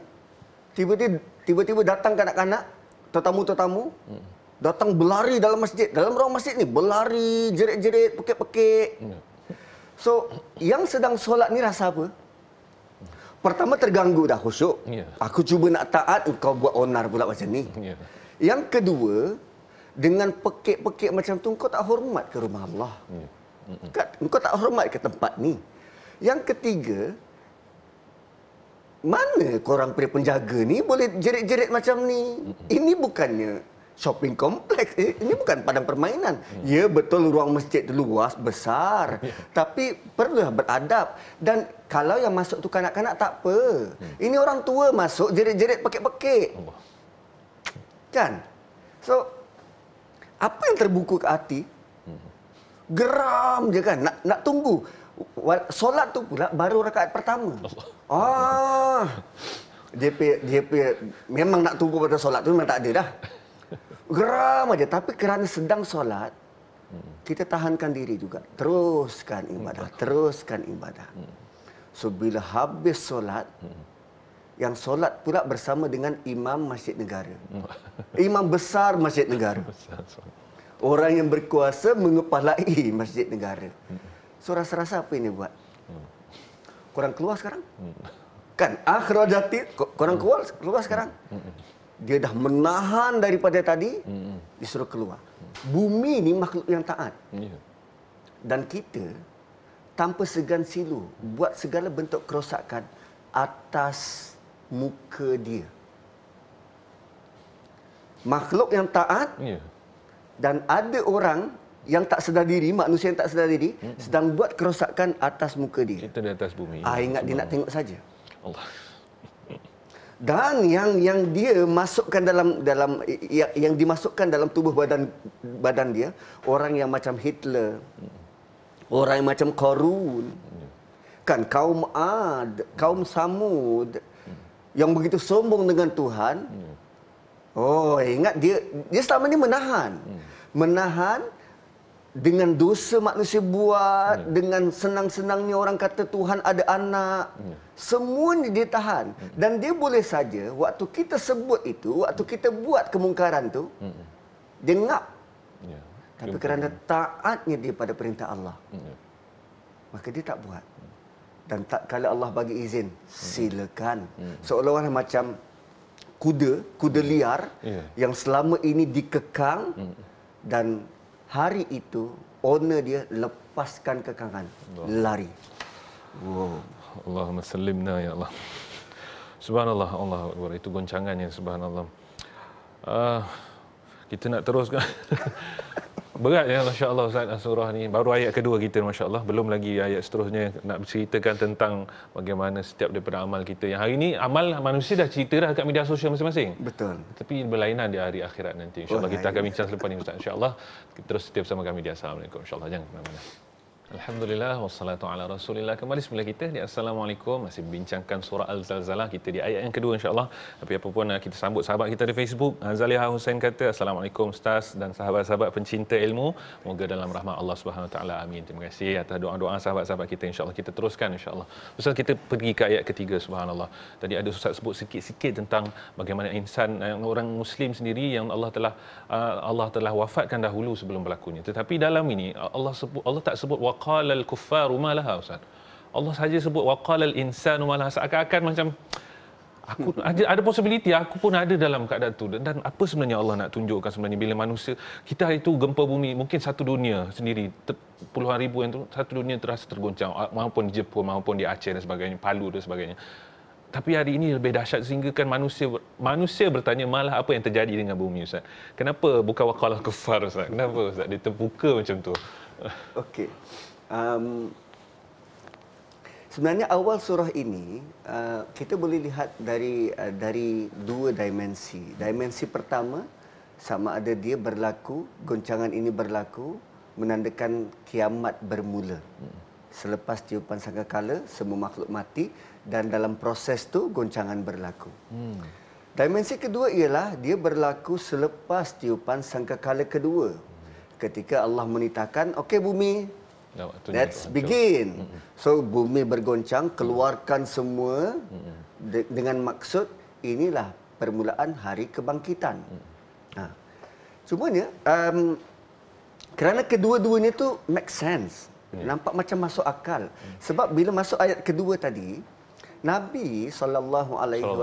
tiba-tiba datang kanak-kanak, tetamu-tetamu datang berlari dalam masjid, dalam ruang masjid ni berlari, jerit-jerit, pekik-pekik. So, yang sedang solat ni rasa apa? Pertama terganggu dah khusyuk. Ya. Aku cuba nak taat kau buat onar pula macam ni. Ya. Yang kedua, dengan pekik-pekik macam tu kau tak hormat ke rumah Allah. Yeah. Kau, kau tak hormat ke tempat ni? Yang ketiga, mana korang punya penjaga ni boleh jerit-jerit macam ni? Ini bukannya shopping kompleks. Eh, ini bukan padang permainan. Mm. Ya, betul ruang masjid itu luas, besar. Tapi perlu beradab. Dan kalau yang masuk tu kanak-kanak, tak apa. Mm. Ini orang tua masuk jerit-jerit pekik-pekik. Oh. Kan? So, apa yang terbuku ke hati? geram je kan nak nak tunggu solat tu pula baru rakaat pertama ah dia dia memang nak tunggu pada solat tu memang tak ada dah geram aja tapi kerana sedang solat kita tahankan diri juga teruskan ibadah hmm. teruskan ibadah hmm. so bila habis solat hmm. yang solat pula bersama dengan imam masjid negara imam besar masjid negara orang yang berkuasa mengepalai masjid negara. So rasa-rasa apa ini buat? Korang keluar sekarang? Kan akhrajati korang keluar keluar sekarang. Dia dah menahan daripada tadi disuruh keluar. Bumi ni makhluk yang taat. Ya. Dan kita tanpa segan silu buat segala bentuk kerosakan atas muka dia. Makhluk yang taat yeah dan ada orang yang tak sedar diri, manusia yang tak sedar diri hmm. sedang buat kerosakan atas muka dia. Kita di atas bumi. Ah ingat dia nak tengok saja. Allah. Dan yang yang dia masukkan dalam dalam yang, yang dimasukkan dalam tubuh badan badan dia, orang yang macam Hitler. Hmm. Orang yang macam Korun. Hmm. Kan kaum Ad, kaum Samud hmm. yang begitu sombong dengan Tuhan. Hmm Oh, eh, ingat dia dia selama ni menahan. Hmm. Menahan dengan dosa manusia buat, hmm. dengan senang-senangnya orang kata Tuhan ada anak. Hmm. Semua ni dia tahan hmm. dan dia boleh saja waktu kita sebut itu, waktu hmm. kita buat kemungkaran tu, hmm. dia ngap. Ya. Tapi kerana taatnya dia pada perintah Allah. Hmm, ya. Maka dia tak buat. Dan tak kala Allah bagi izin, hmm. silakan. Ya. Seolah-olah macam kuda, kuda hmm. liar yeah. yang selama ini dikekang mm. dan hari itu owner dia lepaskan kekangan, Allah. lari. Wow. Allahumma sallimna ya Allah. Subhanallah, Allah Akbar. Itu goncangan yang subhanallah. Uh, kita nak teruskan. Berat ya Masya Allah Ustaz surah ni Baru ayat kedua kita Masya Allah Belum lagi ayat seterusnya Nak ceritakan tentang Bagaimana setiap daripada amal kita Yang hari ni amal manusia dah cerita dah Dekat media sosial masing-masing Betul Tapi berlainan di hari akhirat nanti oh, InsyaAllah oh, kita akan bincang selepas ni Ustaz Allah, Terus setiap sama kami di Assalamualaikum InsyaAllah Jangan kemana-mana Alhamdulillah wassalatu ala rasulillah. Kembali semula kita di Assalamualaikum masih bincangkan surah Al-Zalzalah kita di ayat yang kedua insya-Allah. Tapi apa pun eh, kita sambut sahabat kita di Facebook. Azaliha eh, Hussein kata Assalamualaikum ustaz dan sahabat-sahabat pencinta ilmu. Moga dalam rahmat Allah Subhanahu taala. Amin. Terima kasih atas doa-doa sahabat-sahabat kita insya-Allah kita teruskan insya-Allah. Ustaz kita pergi ke ayat ketiga subhanallah. Tadi ada ustaz sebut sikit-sikit tentang bagaimana insan eh, orang muslim sendiri yang Allah telah Allah telah wafatkan dahulu sebelum berlakunya. Tetapi dalam ini Allah sebut Allah tak sebut waqa waqala al-kuffaru ma laha ustaz Allah saja sebut waqala al-insanu ma laha seakan-akan macam aku ada ada possibility aku pun ada dalam keadaan tu dan apa sebenarnya Allah nak tunjukkan sebenarnya bila manusia kita itu gempa bumi mungkin satu dunia sendiri ter, puluhan ribu yang satu dunia terasa tergoncang, maupun di Jepun maupun di Aceh dan sebagainya Palu dan sebagainya tapi hari ini lebih dahsyat sehingga kan manusia manusia bertanya malah apa yang terjadi dengan bumi ustaz kenapa bukan waqalah kufar ustaz kenapa ustaz dia terbuka macam tu okey Um, sebenarnya awal surah ini uh, kita boleh lihat dari uh, dari dua dimensi. Dimensi pertama sama ada dia berlaku, goncangan ini berlaku menandakan kiamat bermula. Selepas tiupan sangkakala semua makhluk mati dan dalam proses tu goncangan berlaku. Hmm. Dimensi kedua ialah dia berlaku selepas tiupan sangkakala kedua. Ketika Allah menitahkan, okey bumi, Oh, Let's hancur. begin. So bumi bergoncang, keluarkan semua de- dengan maksud inilah permulaan hari kebangkitan. Mm. Ha. ni um, kerana kedua-duanya tu make sense. Nampak macam masuk akal. Mm. Sebab bila masuk ayat kedua tadi, Nabi saw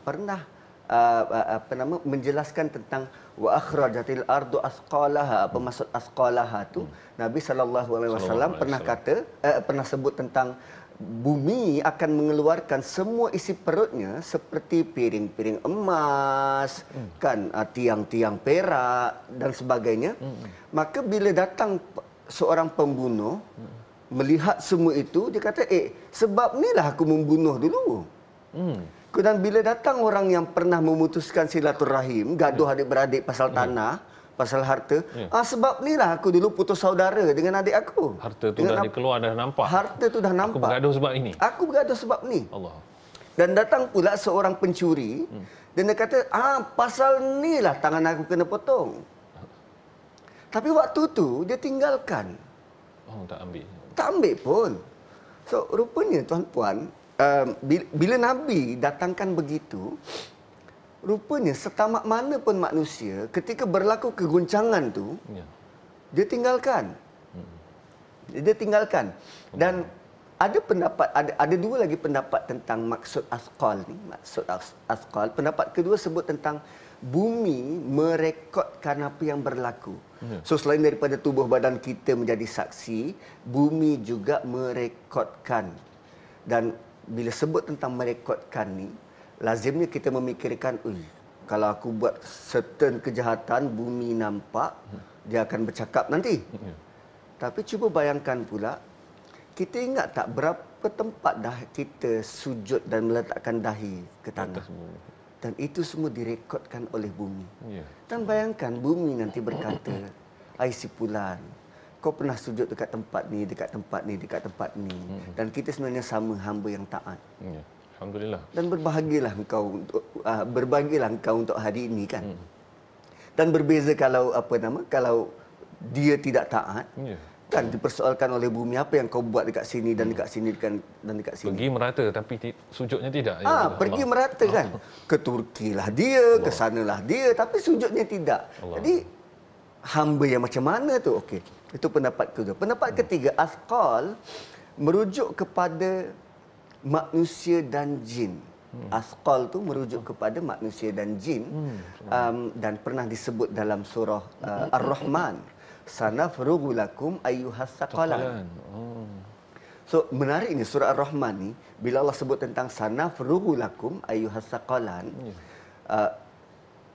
pernah Uh, uh, apa nama menjelaskan tentang wa akhrajatil ardu asqalaha apa hmm. maksud asqalaha tu hmm. Nabi sallallahu alaihi wasallam pernah kata uh, pernah sebut tentang bumi akan mengeluarkan semua isi perutnya seperti piring-piring emas hmm. kan uh, tiang-tiang perak dan sebagainya hmm. maka bila datang seorang pembunuh hmm. melihat semua itu dia kata eh sebab inilah aku membunuh dulu hmm Kemudian bila datang orang yang pernah memutuskan silaturahim, gaduh adik-beradik pasal hmm. tanah, pasal harta, ya. ah, sebab inilah aku dulu putus saudara dengan adik aku. Harta tu dengan dah keluar, dah nampak. Harta tu dah nampak. Aku bergaduh sebab ini. Aku bergaduh sebab ni. Allah. Dan datang pula seorang pencuri, hmm. dan dia kata, ah, pasal ni lah tangan aku kena potong. Tapi waktu tu dia tinggalkan. Oh, tak ambil. Tak ambil pun. So, rupanya tuan-puan, Ehm, bila Nabi datangkan begitu, rupanya setamak mana pun manusia ketika berlaku keguncangan tu, ya. dia tinggalkan. Hmm. Dia tinggalkan. Hmm. Dan ada pendapat ada ada dua lagi pendapat tentang maksud asqal ni maksud asqal pendapat kedua sebut tentang bumi merekodkan apa yang berlaku ya. so selain daripada tubuh badan kita menjadi saksi bumi juga merekodkan dan bila sebut tentang merekodkan ni lazimnya kita memikirkan ui kalau aku buat certain kejahatan bumi nampak dia akan bercakap nanti tapi cuba bayangkan pula kita ingat tak berapa tempat dah kita sujud dan meletakkan dahi ke tanah dan itu semua direkodkan oleh bumi ya. dan bayangkan bumi nanti berkata Aisyah pulang kau pernah sujud dekat tempat ni, dekat tempat ni, dekat tempat ni. Hmm. Dan kita sebenarnya sama hamba yang taat. Hmm. Alhamdulillah. Dan berbahagilah kau untuk uh, berbahagialah engkau untuk hari ini kan. Hmm. Dan berbeza kalau apa nama kalau dia tidak taat. Hmm. Kan dipersoalkan oleh bumi apa yang kau buat dekat sini dan hmm. dekat sini dekat, dan dekat sini. Pergi merata tapi ti, sujudnya tidak. Ya ah, ya, pergi merata kan. Ke Turki lah dia, ke sanalah dia tapi sujudnya tidak. Allah. Jadi hamba yang macam mana tu? Okey. Itu pendapat kedua. Pendapat hmm. ketiga, asqal merujuk kepada manusia dan jin. Hmm. Asqal tu merujuk hmm. kepada manusia dan jin hmm. um, dan pernah disebut dalam surah uh, Ar-Rahman. Sanafrughu lakum ayyuhasqalan. Oh. So menarik ni surah Ar-Rahman ni bila Allah sebut tentang sanafrughu lakum ayyuhasqalan. Yeah. Hmm. Uh,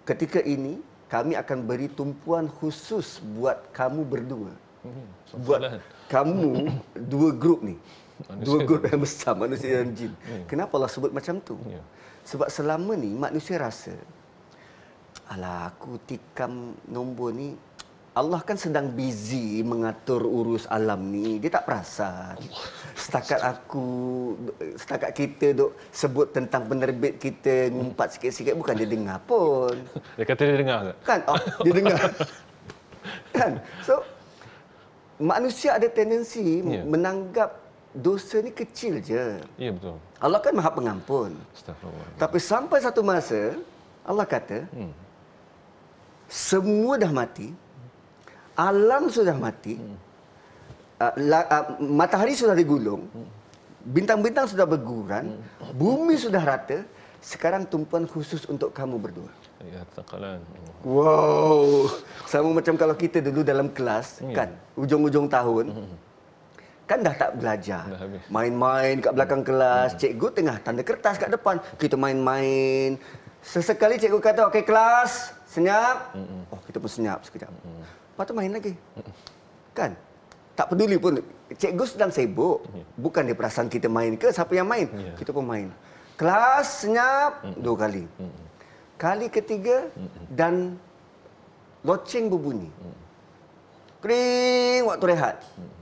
ketika ini kami akan beri tumpuan khusus buat kamu berdua. Hmm. Buat kamu dua grup ni. Manusia dua grup yang besar manusia dan jin. Hmm. Kenapa Allah sebut macam tu? Yeah. Sebab selama ni manusia rasa Alah aku tikam nombor ni Allah kan sedang busy mengatur urus alam ni dia tak perasan setakat aku setakat kita dok sebut tentang penerbit kita ngumpat sikit-sikit bukan dia dengar pun dia kata dia dengar kan oh, dia dengar kan so manusia ada tendensi yeah. menanggap dosa ni kecil je. Ya yeah, betul. Allah kan Maha Pengampun. Astagfirullah. Tapi sampai satu masa Allah kata, hmm. Semua dah mati. Alam sudah mati. Hmm. Uh, uh, matahari sudah digulung. Hmm. Bintang-bintang sudah berguguran. Hmm. Bumi sudah rata. Sekarang tumpuan khusus untuk kamu berdua. Ya, takalan. Oh. Wow. Sama macam kalau kita dulu dalam kelas, ya. kan? Ujung-ujung tahun. Hmm, hmm. Kan dah tak belajar. Main-main kat belakang kelas. Ya. Cikgu tengah tanda kertas kat depan. Kita main-main. Sesekali cikgu kata, okey kelas, senyap. Ya. Oh, kita pun senyap sekejap. Ya. Lepas tu main lagi. Ya. Kan? Tak peduli pun. Cikgu sedang sibuk. Ya. Bukan dia perasan kita main ke, siapa yang main. Ya. Kita pun main kelas senyap mm-hmm. dua kali. Mm-hmm. Kali ketiga mm-hmm. dan loceng berbunyi. Mm-hmm. Kering waktu rehat. Mm-hmm.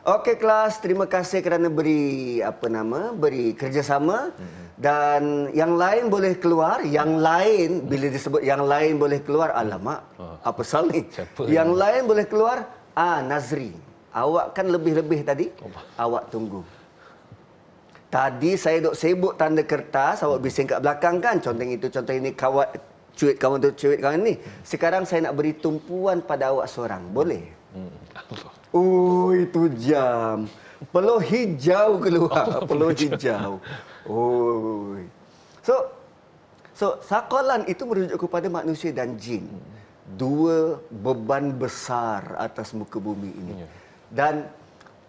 Okey kelas, terima kasih kerana beri apa nama, beri kerjasama mm-hmm. dan yang lain boleh keluar, yang mm lain bila disebut yang lain boleh keluar, alamak. Oh. Apa soal ni? Yang ini. lain boleh keluar, ah Nazri. Awak kan lebih-lebih tadi. Oh. Awak tunggu. Tadi saya dok sebut tanda kertas, awak hmm. bising kat belakang kan. Conteng itu, conteng ini, kawan cuit kawan tu, cuit kawan ni. Sekarang saya nak beri tumpuan pada awak seorang. Boleh? Hmm. Oh, itu jam. Perlu hijau keluar. Oh, Perlu hijau. Oh. So, so sakolan itu merujuk kepada manusia dan jin. Hmm. Dua beban besar atas muka bumi ini. Ya. Dan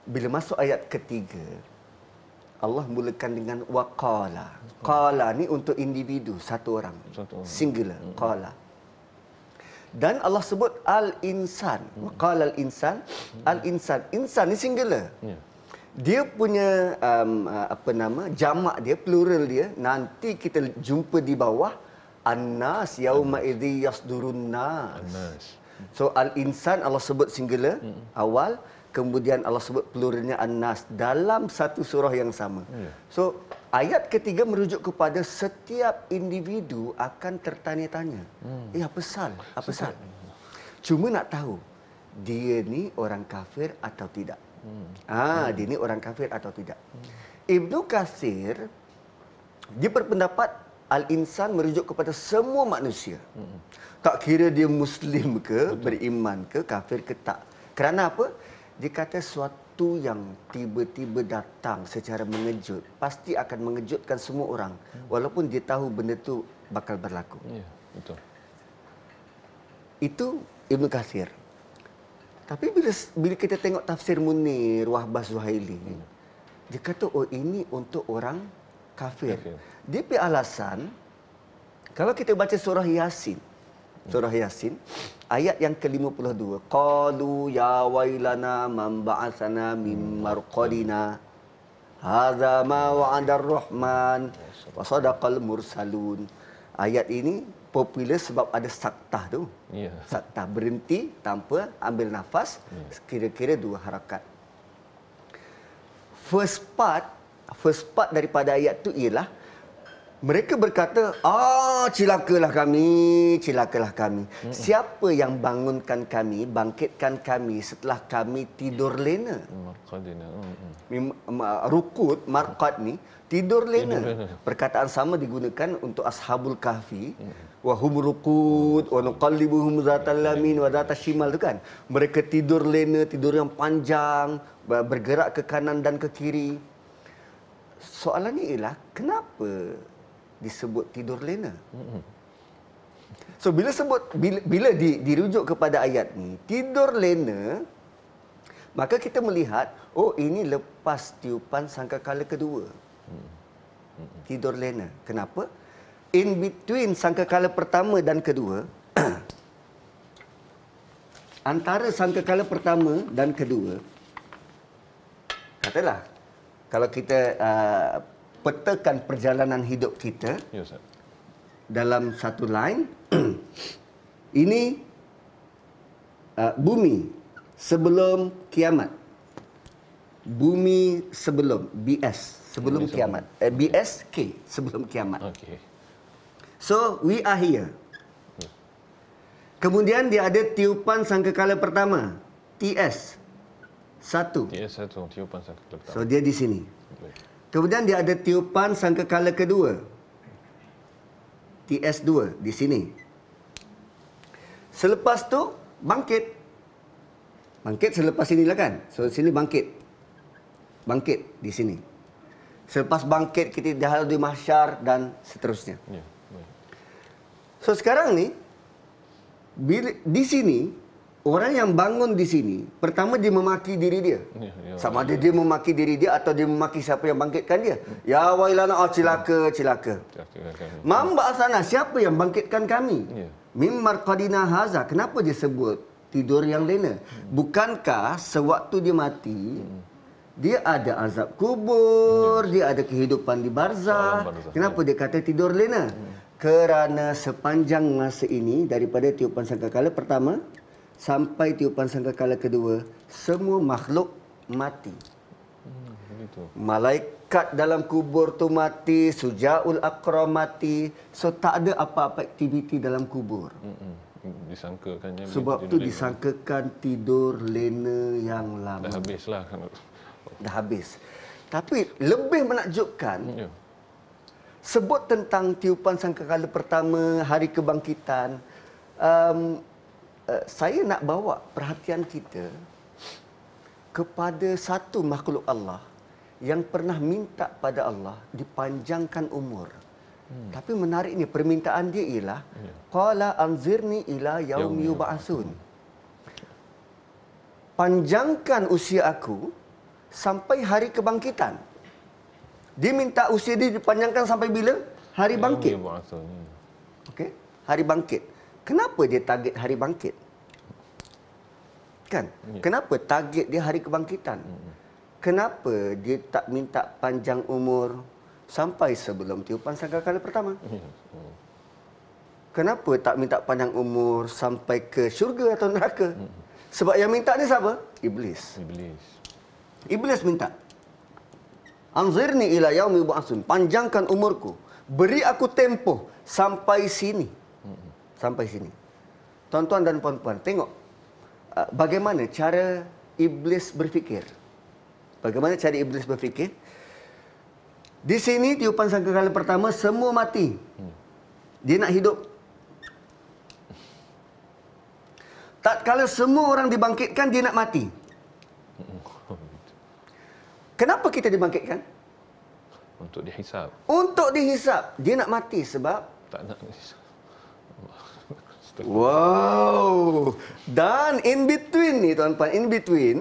bila masuk ayat ketiga, Allah mulakan dengan waqala. Qala ni untuk individu, satu orang. Satu orang. Singular, hmm. qala. Dan Allah sebut al-insan. Hmm. Waqala al-insan, al-insan. Hmm. Insan ni singular. Yeah. Dia punya um, uh, apa nama jamak dia plural dia nanti kita jumpa di bawah annas yauma idzi yasdurun nas. So al insan Allah sebut singular hmm awal kemudian Allah sebut pelurunya An-Nas dalam satu surah yang sama. Yeah. So, ayat ketiga merujuk kepada setiap individu akan tertanya-tanya. Hmm. Eh, apa sal? Apa sal? Cuma nak tahu, dia ni orang kafir atau tidak? Hmm. Ah, hmm. dia ni orang kafir atau tidak? Hmm. Ibnu Kasir, dia berpendapat Al-insan merujuk kepada semua manusia. Hmm. Tak kira dia Muslim ke, Betul. beriman ke, kafir ke tak. Kerana apa? Dia kata suatu yang tiba-tiba datang secara mengejut pasti akan mengejutkan semua orang hmm. walaupun dia tahu benda tu bakal berlaku. Ya, betul. Itu Ibnu Kathir. Tapi bila bila kita tengok tafsir Munir Wahbah Zuhaili ni, hmm. dia kata oh ini untuk orang kafir. kafir. Dia pi alasan kalau kita baca surah Yasin, Surah Yasin ayat yang ke-52 qalu ya wailana man ba'athana min marqadina hadza ma wa'ada ar-rahman wa sadaqal mursalun ayat ini popular sebab ada saktah tu ya saktah berhenti tanpa ambil nafas ya. kira-kira dua harakat first part first part daripada ayat tu ialah mereka berkata, ah, celakalah kami, celakalah kami. Hmm. Siapa yang bangunkan kami, bangkitkan kami setelah kami tidur lena? Markadina. Hmm. Rukut, markad ni, tidur lena. tidur lena. Perkataan sama digunakan untuk Ashabul Kahfi. Hmm. Wahum rukut, wa nuqallibuhum zatal lamin, wa zatal shimal. Itu kan? Mereka tidur lena, tidur yang panjang, bergerak ke kanan dan ke kiri. Soalannya ialah, kenapa disebut tidur lena. So bila sebut bila, bila di, dirujuk kepada ayat ni tidur lena maka kita melihat oh ini lepas tiupan sangkakala kedua. Tidur lena. Kenapa? In between sangkakala pertama dan kedua antara sangkakala pertama dan kedua katalah kalau kita uh, petakan perjalanan hidup kita yes, ya, dalam satu line ini uh, bumi sebelum kiamat bumi sebelum BS sebelum bumi kiamat sebelum. Eh, BSK sebelum kiamat okay. so we are here ya. Kemudian dia ada tiupan sangkakala pertama. TS. Satu. TS satu, tiupan sangkakala pertama. So dia di sini. Kemudian dia ada tiupan sangkakala kedua. TS2 di sini. Selepas tu bangkit. Bangkit selepas inilah kan. So sini bangkit. Bangkit di sini. Selepas bangkit kita dihalau di mahsyar dan seterusnya. Ya, so sekarang ni di sini Orang yang bangun di sini, pertama dia memaki diri dia. Ya, ya, ya. Sama ada dia memaki diri dia atau dia memaki siapa yang bangkitkan dia. Hmm. Ya wailana oh, cilaka, cilaka. Mamba sana, siapa yang bangkitkan kami? Ya. Mimmar qadina haza. Kenapa dia sebut tidur yang lena? Hmm. Bukankah sewaktu dia mati, hmm. dia ada azab kubur, dia ada kehidupan di barzah. Kenapa dia kata tidur lena? Kerana sepanjang masa ini, daripada tiupan sangkakala pertama, sampai tiupan sangkakala kedua, semua makhluk mati. Hmm, Malaikat dalam kubur tu mati, sujaul akram mati. So tak ada apa-apa aktiviti dalam kubur. Hmm, hmm. Disangkakan Sebab tu lena. disangkakan tidur lena yang lama. Dah habis lah. Dah habis. Tapi lebih menakjubkan, ya. sebut tentang tiupan sangkakala pertama hari kebangkitan, um, Eh, saya nak bawa perhatian kita kepada satu makhluk Allah yang pernah minta pada Allah dipanjangkan umur. Hmm. Tapi menarik ni permintaan dia ialah ya. qala anzirni ila yaum yub'atsun. Panjangkan usia aku sampai hari kebangkitan. Dia minta usia dia dipanjangkan sampai bila? Hari bangkit. Ya. Okey, hari bangkit kenapa dia target hari bangkit? Kan? Ya. Kenapa target dia hari kebangkitan? Ya. Kenapa dia tak minta panjang umur sampai sebelum tiupan sangkakala pertama? Ya. Ya. Kenapa tak minta panjang umur sampai ke syurga atau neraka? Ya. Sebab yang minta ni siapa? Iblis. Iblis. Iblis minta. Anzirni ila yaumi ba'sun. Panjangkan umurku. Beri aku tempoh sampai sini. Ya sampai sini. Tuan-tuan dan puan-puan, tengok uh, bagaimana cara iblis berfikir. Bagaimana cara iblis berfikir? Di sini tiupan sangkakala pertama semua mati. Hmm. Dia nak hidup. Tak kala semua orang dibangkitkan dia nak mati. Hmm. Kenapa kita dibangkitkan? Untuk dihisap. Untuk dihisap. Dia nak mati sebab tak nak dihisap. Wow. Dan in between ni tuan-tuan, in between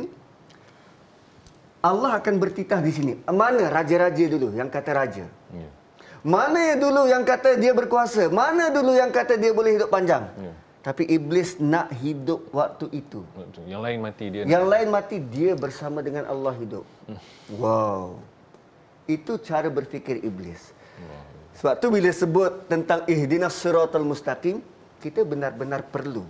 Allah akan bertitah di sini. Mana raja-raja dulu yang kata raja? Yeah. Mana yang dulu yang kata dia berkuasa? Mana dulu yang kata dia boleh hidup panjang? Yeah. Tapi iblis nak hidup waktu itu. Yang lain mati dia. Yang nak. lain mati dia bersama dengan Allah hidup. Hmm. Wow. Itu cara berfikir iblis. Wow. Sebab tu bila sebut tentang ihdinas siratal mustaqim, kita benar-benar perlu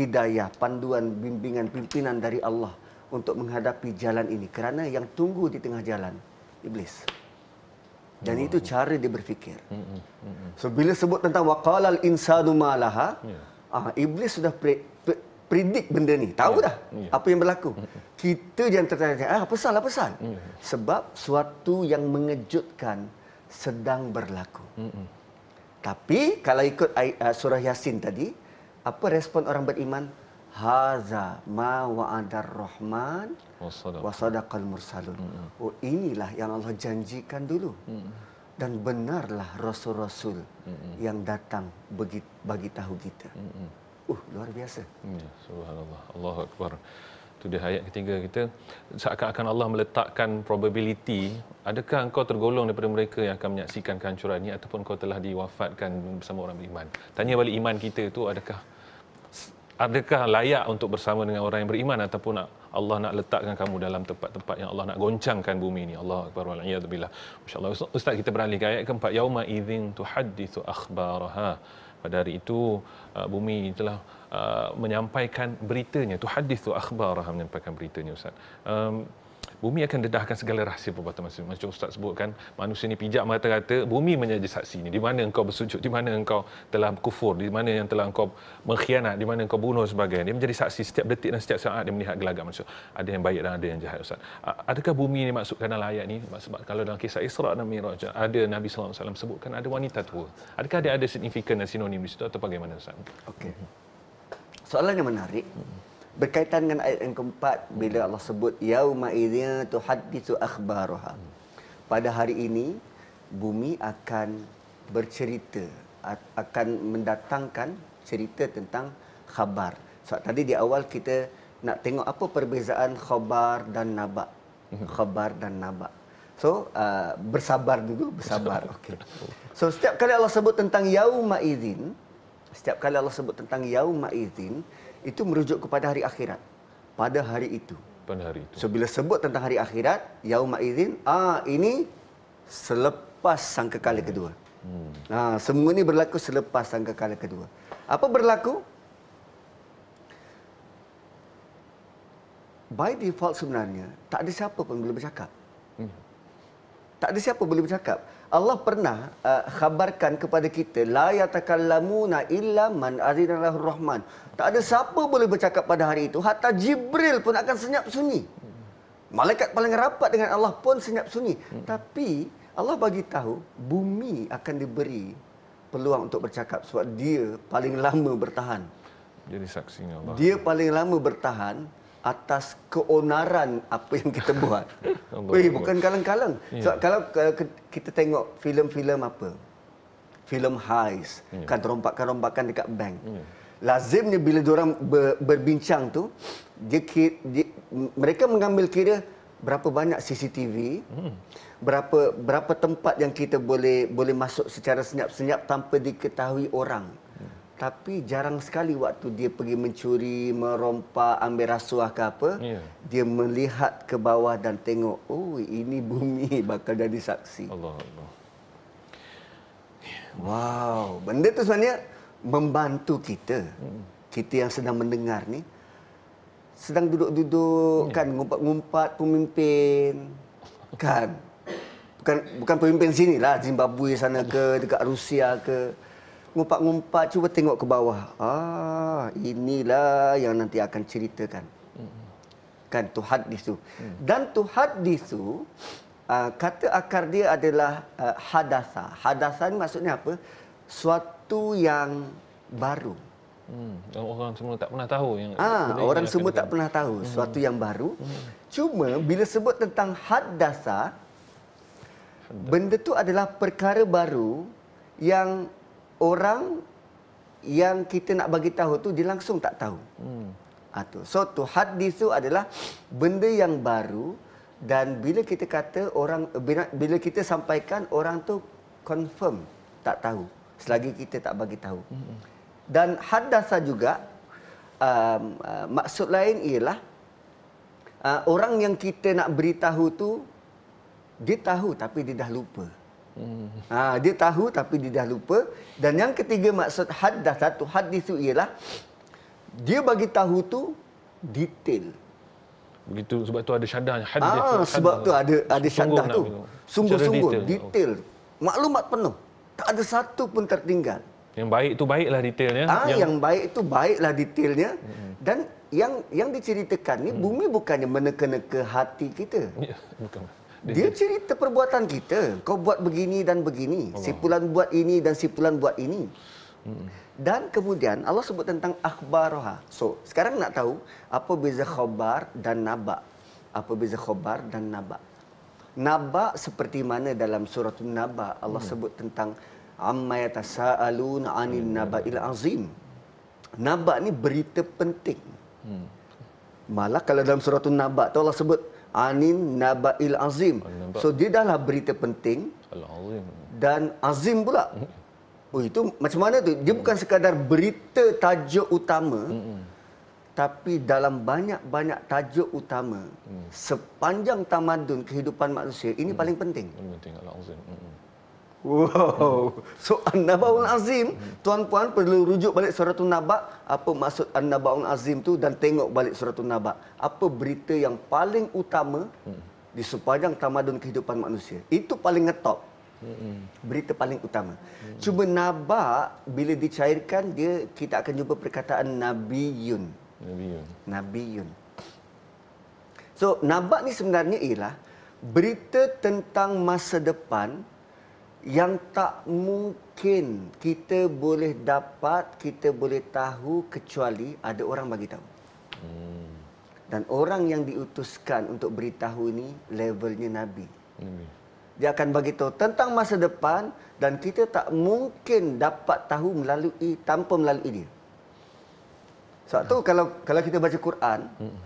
hidayah, panduan, bimbingan, pimpinan dari Allah untuk menghadapi jalan ini. Kerana yang tunggu di tengah jalan, iblis. Dan oh. itu cara dia berfikir. Hmm, hmm, so bila sebut tentang waqalal insanu malaha, yeah. ah iblis sudah pre- predik benda ni. Tahu yeah. dah yeah. apa yang berlaku. Kita yang tertanya-tanya, ah pesan lah pesan. Yeah. Sebab suatu yang mengejutkan sedang berlaku. Mm-mm. Tapi kalau ikut eh, surah Yasin tadi, apa respon orang beriman? Haza ma wa'adar rahman wa sadaqal mursalun. Mm-hmm. Oh inilah yang Allah janjikan dulu. Dan benarlah rasul-rasul yang datang bagi, tahu kita. Uh luar biasa. Ya, subhanallah. Allahu akbar. Itu dia ayat ketiga kita. Seakan-akan Allah meletakkan probability, adakah engkau tergolong daripada mereka yang akan menyaksikan kehancuran ini ataupun engkau telah diwafatkan bersama orang beriman. Tanya balik iman kita itu adakah adakah layak untuk bersama dengan orang yang beriman ataupun nak Allah nak letakkan kamu dalam tempat-tempat yang Allah nak goncangkan bumi ini. Allah Akbar wa la'iyadubillah. InsyaAllah. Ustaz kita beralih ke ayat keempat. Yawma izin tuhadithu akhbaraha. Pada hari itu, uh, bumi telah uh, menyampaikan beritanya tu hadis tu akhbarah menyampaikan beritanya ustaz um, bumi akan dedahkan segala rahsia perbuatan manusia macam ustaz sebutkan manusia ni pijak mata-mata bumi menjadi saksi ni di mana engkau bersujud di mana engkau telah kufur di mana yang telah engkau mengkhianat di mana engkau bunuh sebagainya dia menjadi saksi setiap detik dan setiap saat dia melihat gelagat manusia ada yang baik dan ada yang jahat ustaz adakah bumi ni maksudkan dalam ayat ni sebab kalau dalam kisah Isra dan Miraj ada Nabi Sallallahu Alaihi Wasallam sebutkan ada wanita tua adakah dia ada signifikan dan sinonim di situ atau bagaimana ustaz okey soalan yang menarik berkaitan dengan ayat yang keempat bila Allah sebut yauma idza tuhaddisu akhbaruha pada hari ini bumi akan bercerita akan mendatangkan cerita tentang khabar so, tadi di awal kita nak tengok apa perbezaan khabar dan naba mhm. khabar dan naba so uh, bersabar dulu bersabar okey so setiap kali Allah sebut tentang yauma idzin setiap kali Allah sebut tentang Yaum idzin itu merujuk kepada hari akhirat pada hari itu pada hari itu so bila sebut tentang hari akhirat Yaum idzin ah ini selepas sangkakala hmm. kedua hmm ah semua ini berlaku selepas sangkakala kedua apa berlaku by default sebenarnya tak ada siapa pun boleh bercakap hmm. tak ada siapa boleh bercakap Allah pernah uh, khabarkan kepada kita la yatakallamuna illa man adzina rahman. Tak ada siapa boleh bercakap pada hari itu, hatta Jibril pun akan senyap sunyi. Malaikat paling rapat dengan Allah pun senyap sunyi. Hmm. Tapi Allah bagi tahu bumi akan diberi peluang untuk bercakap sebab dia paling lama bertahan. Jadi saksinya Allah. Dia paling lama bertahan atas keonaran apa yang kita buat. Oh, Wei, bukan kaleng kalang Sebab so, kalau kita tengok filem-filem apa? Filem heist, kan rompak-rompakan dekat bank. Lazimnya bila dia orang berbincang tu, dia, dia mereka mengambil kira berapa banyak CCTV, hmm. berapa berapa tempat yang kita boleh boleh masuk secara senyap-senyap tanpa diketahui orang tapi jarang sekali waktu dia pergi mencuri, merompak, ambil rasuah ke apa, yeah. dia melihat ke bawah dan tengok, oh ini bumi bakal jadi saksi. Allah Allah. Wow, benda tu sebenarnya membantu kita. Hmm. Kita yang sedang mendengar ni sedang duduk-duduk yeah. kan ngumpat-ngumpat pemimpin kan. Bukan bukan pemimpin lah Zimbabwe sana ke dekat Rusia ke ngumpat-ngumpat cuba tengok ke bawah. Ah, inilah yang nanti akan ceritakan. Kan tu hadis tu. Hmm. Dan tu hadis tu ah, kata akar dia adalah ah, hadasa. Hadasa ni maksudnya apa? Suatu yang baru. Hmm, orang semua tak pernah tahu yang ah, orang yang semua tak dekat. pernah tahu hmm. suatu hmm. yang baru. Hmm. Cuma bila sebut tentang hadasa benda tu adalah perkara baru yang orang yang kita nak bagi tahu tu dia langsung tak tahu. Hmm. Ha, so tu hadis tu adalah benda yang baru dan bila kita kata orang bila, kita sampaikan orang tu confirm tak tahu selagi kita tak bagi tahu. Hmm. Dan hadasa juga um, uh, maksud lain ialah uh, orang yang kita nak beritahu tu dia tahu tapi dia dah lupa. Ha, dia tahu tapi dia dah lupa. Dan yang ketiga maksud hadis satu hadis itu ialah dia bagi tahu tu detail. Begitu sebab tu ada syadah ha, sebab tu ada ada syadah tu. Sungguh-sungguh detail. detail. Maklumat penuh. Tak ada satu pun tertinggal. Yang baik tu baiklah detailnya. Ah, ha, yang... yang baik tu baiklah detailnya. Hmm. Dan yang yang diceritakan ni hmm. bumi bukannya meneka-neka hati kita. Ya, bukan dia cerita perbuatan kita kau buat begini dan begini Allah. sipulan buat ini dan sipulan buat ini hmm. dan kemudian Allah sebut tentang akhbaroha so sekarang nak tahu apa beza khabar dan nabak. apa beza khabar dan nabak. Nabak seperti mana dalam surah Nabak Allah hmm. sebut tentang amma yatasaalun 'anil hmm. naba'il azim Nabak ni berita penting hmm. malah kalau dalam surah Nabak tu Allah sebut anin nabail azim. So dia dah lah berita penting. Dan azim pula. Oh itu macam mana tu? Dia bukan sekadar berita tajuk utama. Tapi dalam banyak-banyak tajuk utama mm. sepanjang tamadun kehidupan manusia ini mm. paling penting. Paling penting Allah azim. Wow. So An-Naba'ul Azim, tuan-puan perlu rujuk balik suratul Naba, apa maksud An-Naba'ul Azim tu dan tengok balik suratul Naba. Apa berita yang paling utama di sepanjang tamadun kehidupan manusia? Itu paling ngetop. Berita paling utama. Cuma Naba bila dicairkan dia kita akan jumpa perkataan Nabiyun. Nabiyun. Nabiyun. So Naba ni sebenarnya ialah berita tentang masa depan yang tak mungkin kita boleh dapat kita boleh tahu kecuali ada orang bagi tahu. Hmm. Dan orang yang diutuskan untuk beritahu ini levelnya nabi. Hmm. Dia akan bagi tahu tentang masa depan dan kita tak mungkin dapat tahu melalui tanpa melalui dia. Sebab tu kalau kalau kita baca Quran, hmm.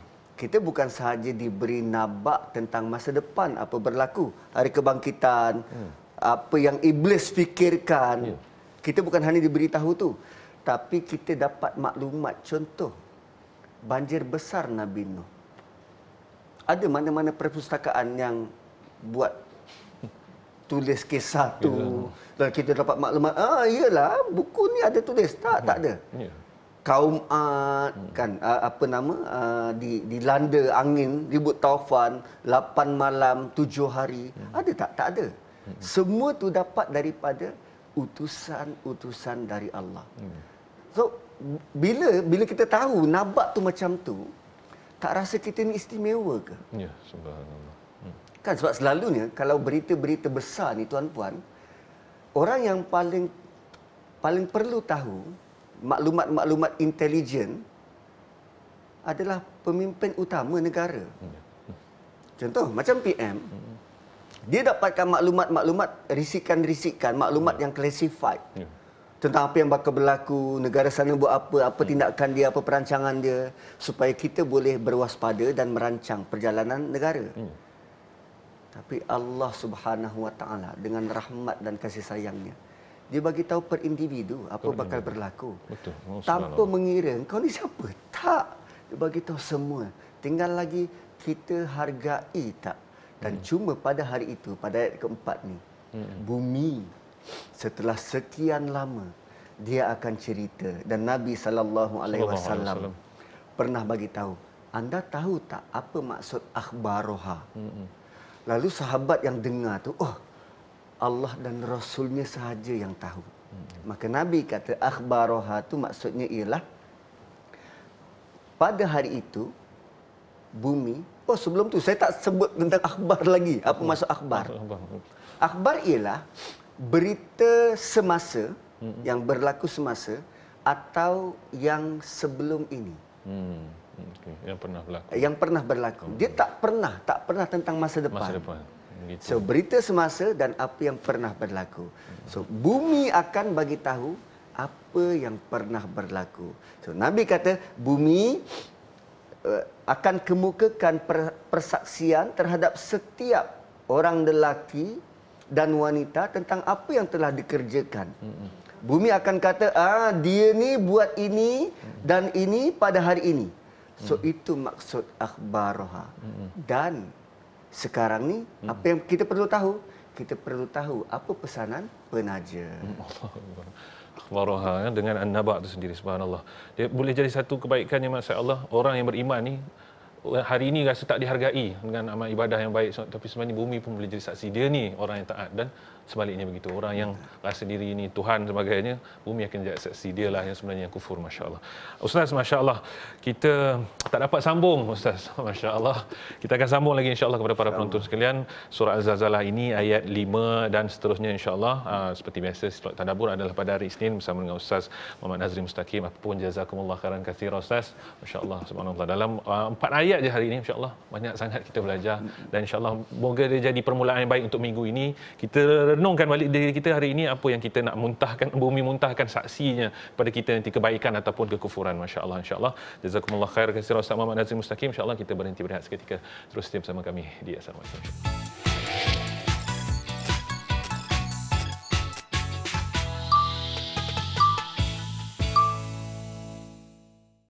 kita bukan sahaja diberi nabak tentang masa depan apa berlaku, hari kebangkitan, hmm apa yang iblis fikirkan. Ya. Kita bukan hanya diberitahu tu, tapi kita dapat maklumat contoh banjir besar Nabi Nuh. Ada mana-mana perpustakaan yang buat tulis kisah tu. Dan kita dapat maklumat, ah iyalah buku ni ada tulis tak? Ya. Tak ada. Ya. Kaum uh, kan uh, apa nama uh, di dilanda angin ribut taufan 8 malam 7 hari. Ya. Ada tak? Tak ada. Semua tu dapat daripada utusan-utusan dari Allah. Mm. So bila bila kita tahu nabak tu macam tu, tak rasa kita ni istimewa ke? Ya, subhanallah. Mm. Kan sebab selalunya kalau berita-berita besar ni tuan-puan, orang yang paling paling perlu tahu maklumat-maklumat intelijen adalah pemimpin utama negara. Ya. Contoh macam PM, hmm dia dapatkan maklumat-maklumat risikan-risikan, maklumat yang classified. Ya. Tentang apa yang bakal berlaku, negara sana buat apa, apa tindakan dia, apa perancangan dia supaya kita boleh berwaspada dan merancang perjalanan negara. Ya. Tapi Allah Subhanahu Wa Taala dengan rahmat dan kasih sayangnya dia bagi tahu per individu apa Betul. bakal berlaku. Betul. Oh, Tanpa mengira kau ni siapa? Tak. Dia bagi tahu semua. Tinggal lagi kita hargai tak dan hmm. cuma pada hari itu, pada ayat keempat ni, hmm. bumi setelah sekian lama dia akan cerita dan Nabi sallallahu alaihi wasallam pernah bagi tahu, anda tahu tak apa maksud akhbaroha? Hmm. Lalu sahabat yang dengar tu, oh Allah dan Rasulnya sahaja yang tahu. Hmm. Maka Nabi kata akhbaroha tu maksudnya ialah pada hari itu bumi Oh sebelum tu saya tak sebut tentang akhbar lagi. Apa hmm. maksud akhbar? Hmm. Akhbar ialah berita semasa hmm. yang berlaku semasa atau yang sebelum ini. Hmm. hmm okay. yang pernah berlaku. Yang pernah berlaku. Dia oh. tak pernah, tak pernah tentang masa depan. Masa depan. Hmm, gitu. So berita semasa dan apa yang pernah berlaku. So bumi akan bagi tahu apa yang pernah berlaku. So Nabi kata, bumi Eh, akan kemukakan persaksian terhadap setiap orang lelaki dan wanita tentang apa yang telah dikerjakan. Bumi akan kata, ah dia ni buat ini dan ini pada hari ini. So hmm. itu maksud akhbaroha. Hmm. Dan sekarang ni hmm. apa yang kita perlu tahu? Kita perlu tahu apa pesanan penaja. Allah akhbaruha ya, dengan an-naba tu sendiri subhanallah. Dia boleh jadi satu kebaikan yang masya-Allah orang yang beriman ni hari ini rasa tak dihargai dengan amal ibadah yang baik tapi sebenarnya bumi pun boleh jadi saksi dia ni orang yang taat dan sebaliknya begitu orang yang rasa diri ini Tuhan sebagainya bumi akan jadi saksi dia lah yang sebenarnya yang kufur masya-Allah. Ustaz masya-Allah kita tak dapat sambung ustaz masya-Allah. Kita akan sambung lagi insya-Allah kepada para penonton sekalian surah Az-Zalzalah ini ayat 5 dan seterusnya insya-Allah ah, seperti biasa slot tadabbur adalah pada hari Isnin bersama dengan ustaz Muhammad Nazri Mustaqim apapun jazakumullah khairan katsir ustaz. Masya-Allah subhanallah dalam ah, empat ayat je hari ini insya-Allah banyak sangat kita belajar dan insya-Allah boleh dia jadi permulaan yang baik untuk minggu ini. Kita merenungkan balik diri kita hari ini apa yang kita nak muntahkan bumi muntahkan saksinya pada kita nanti kebaikan ataupun kekufuran masya-Allah insya-Allah jazakumullah khair kasih sama Muhammad Nazim Mustaqim insya-Allah kita berhenti berehat seketika terus setiap sama kami di assalamualaikum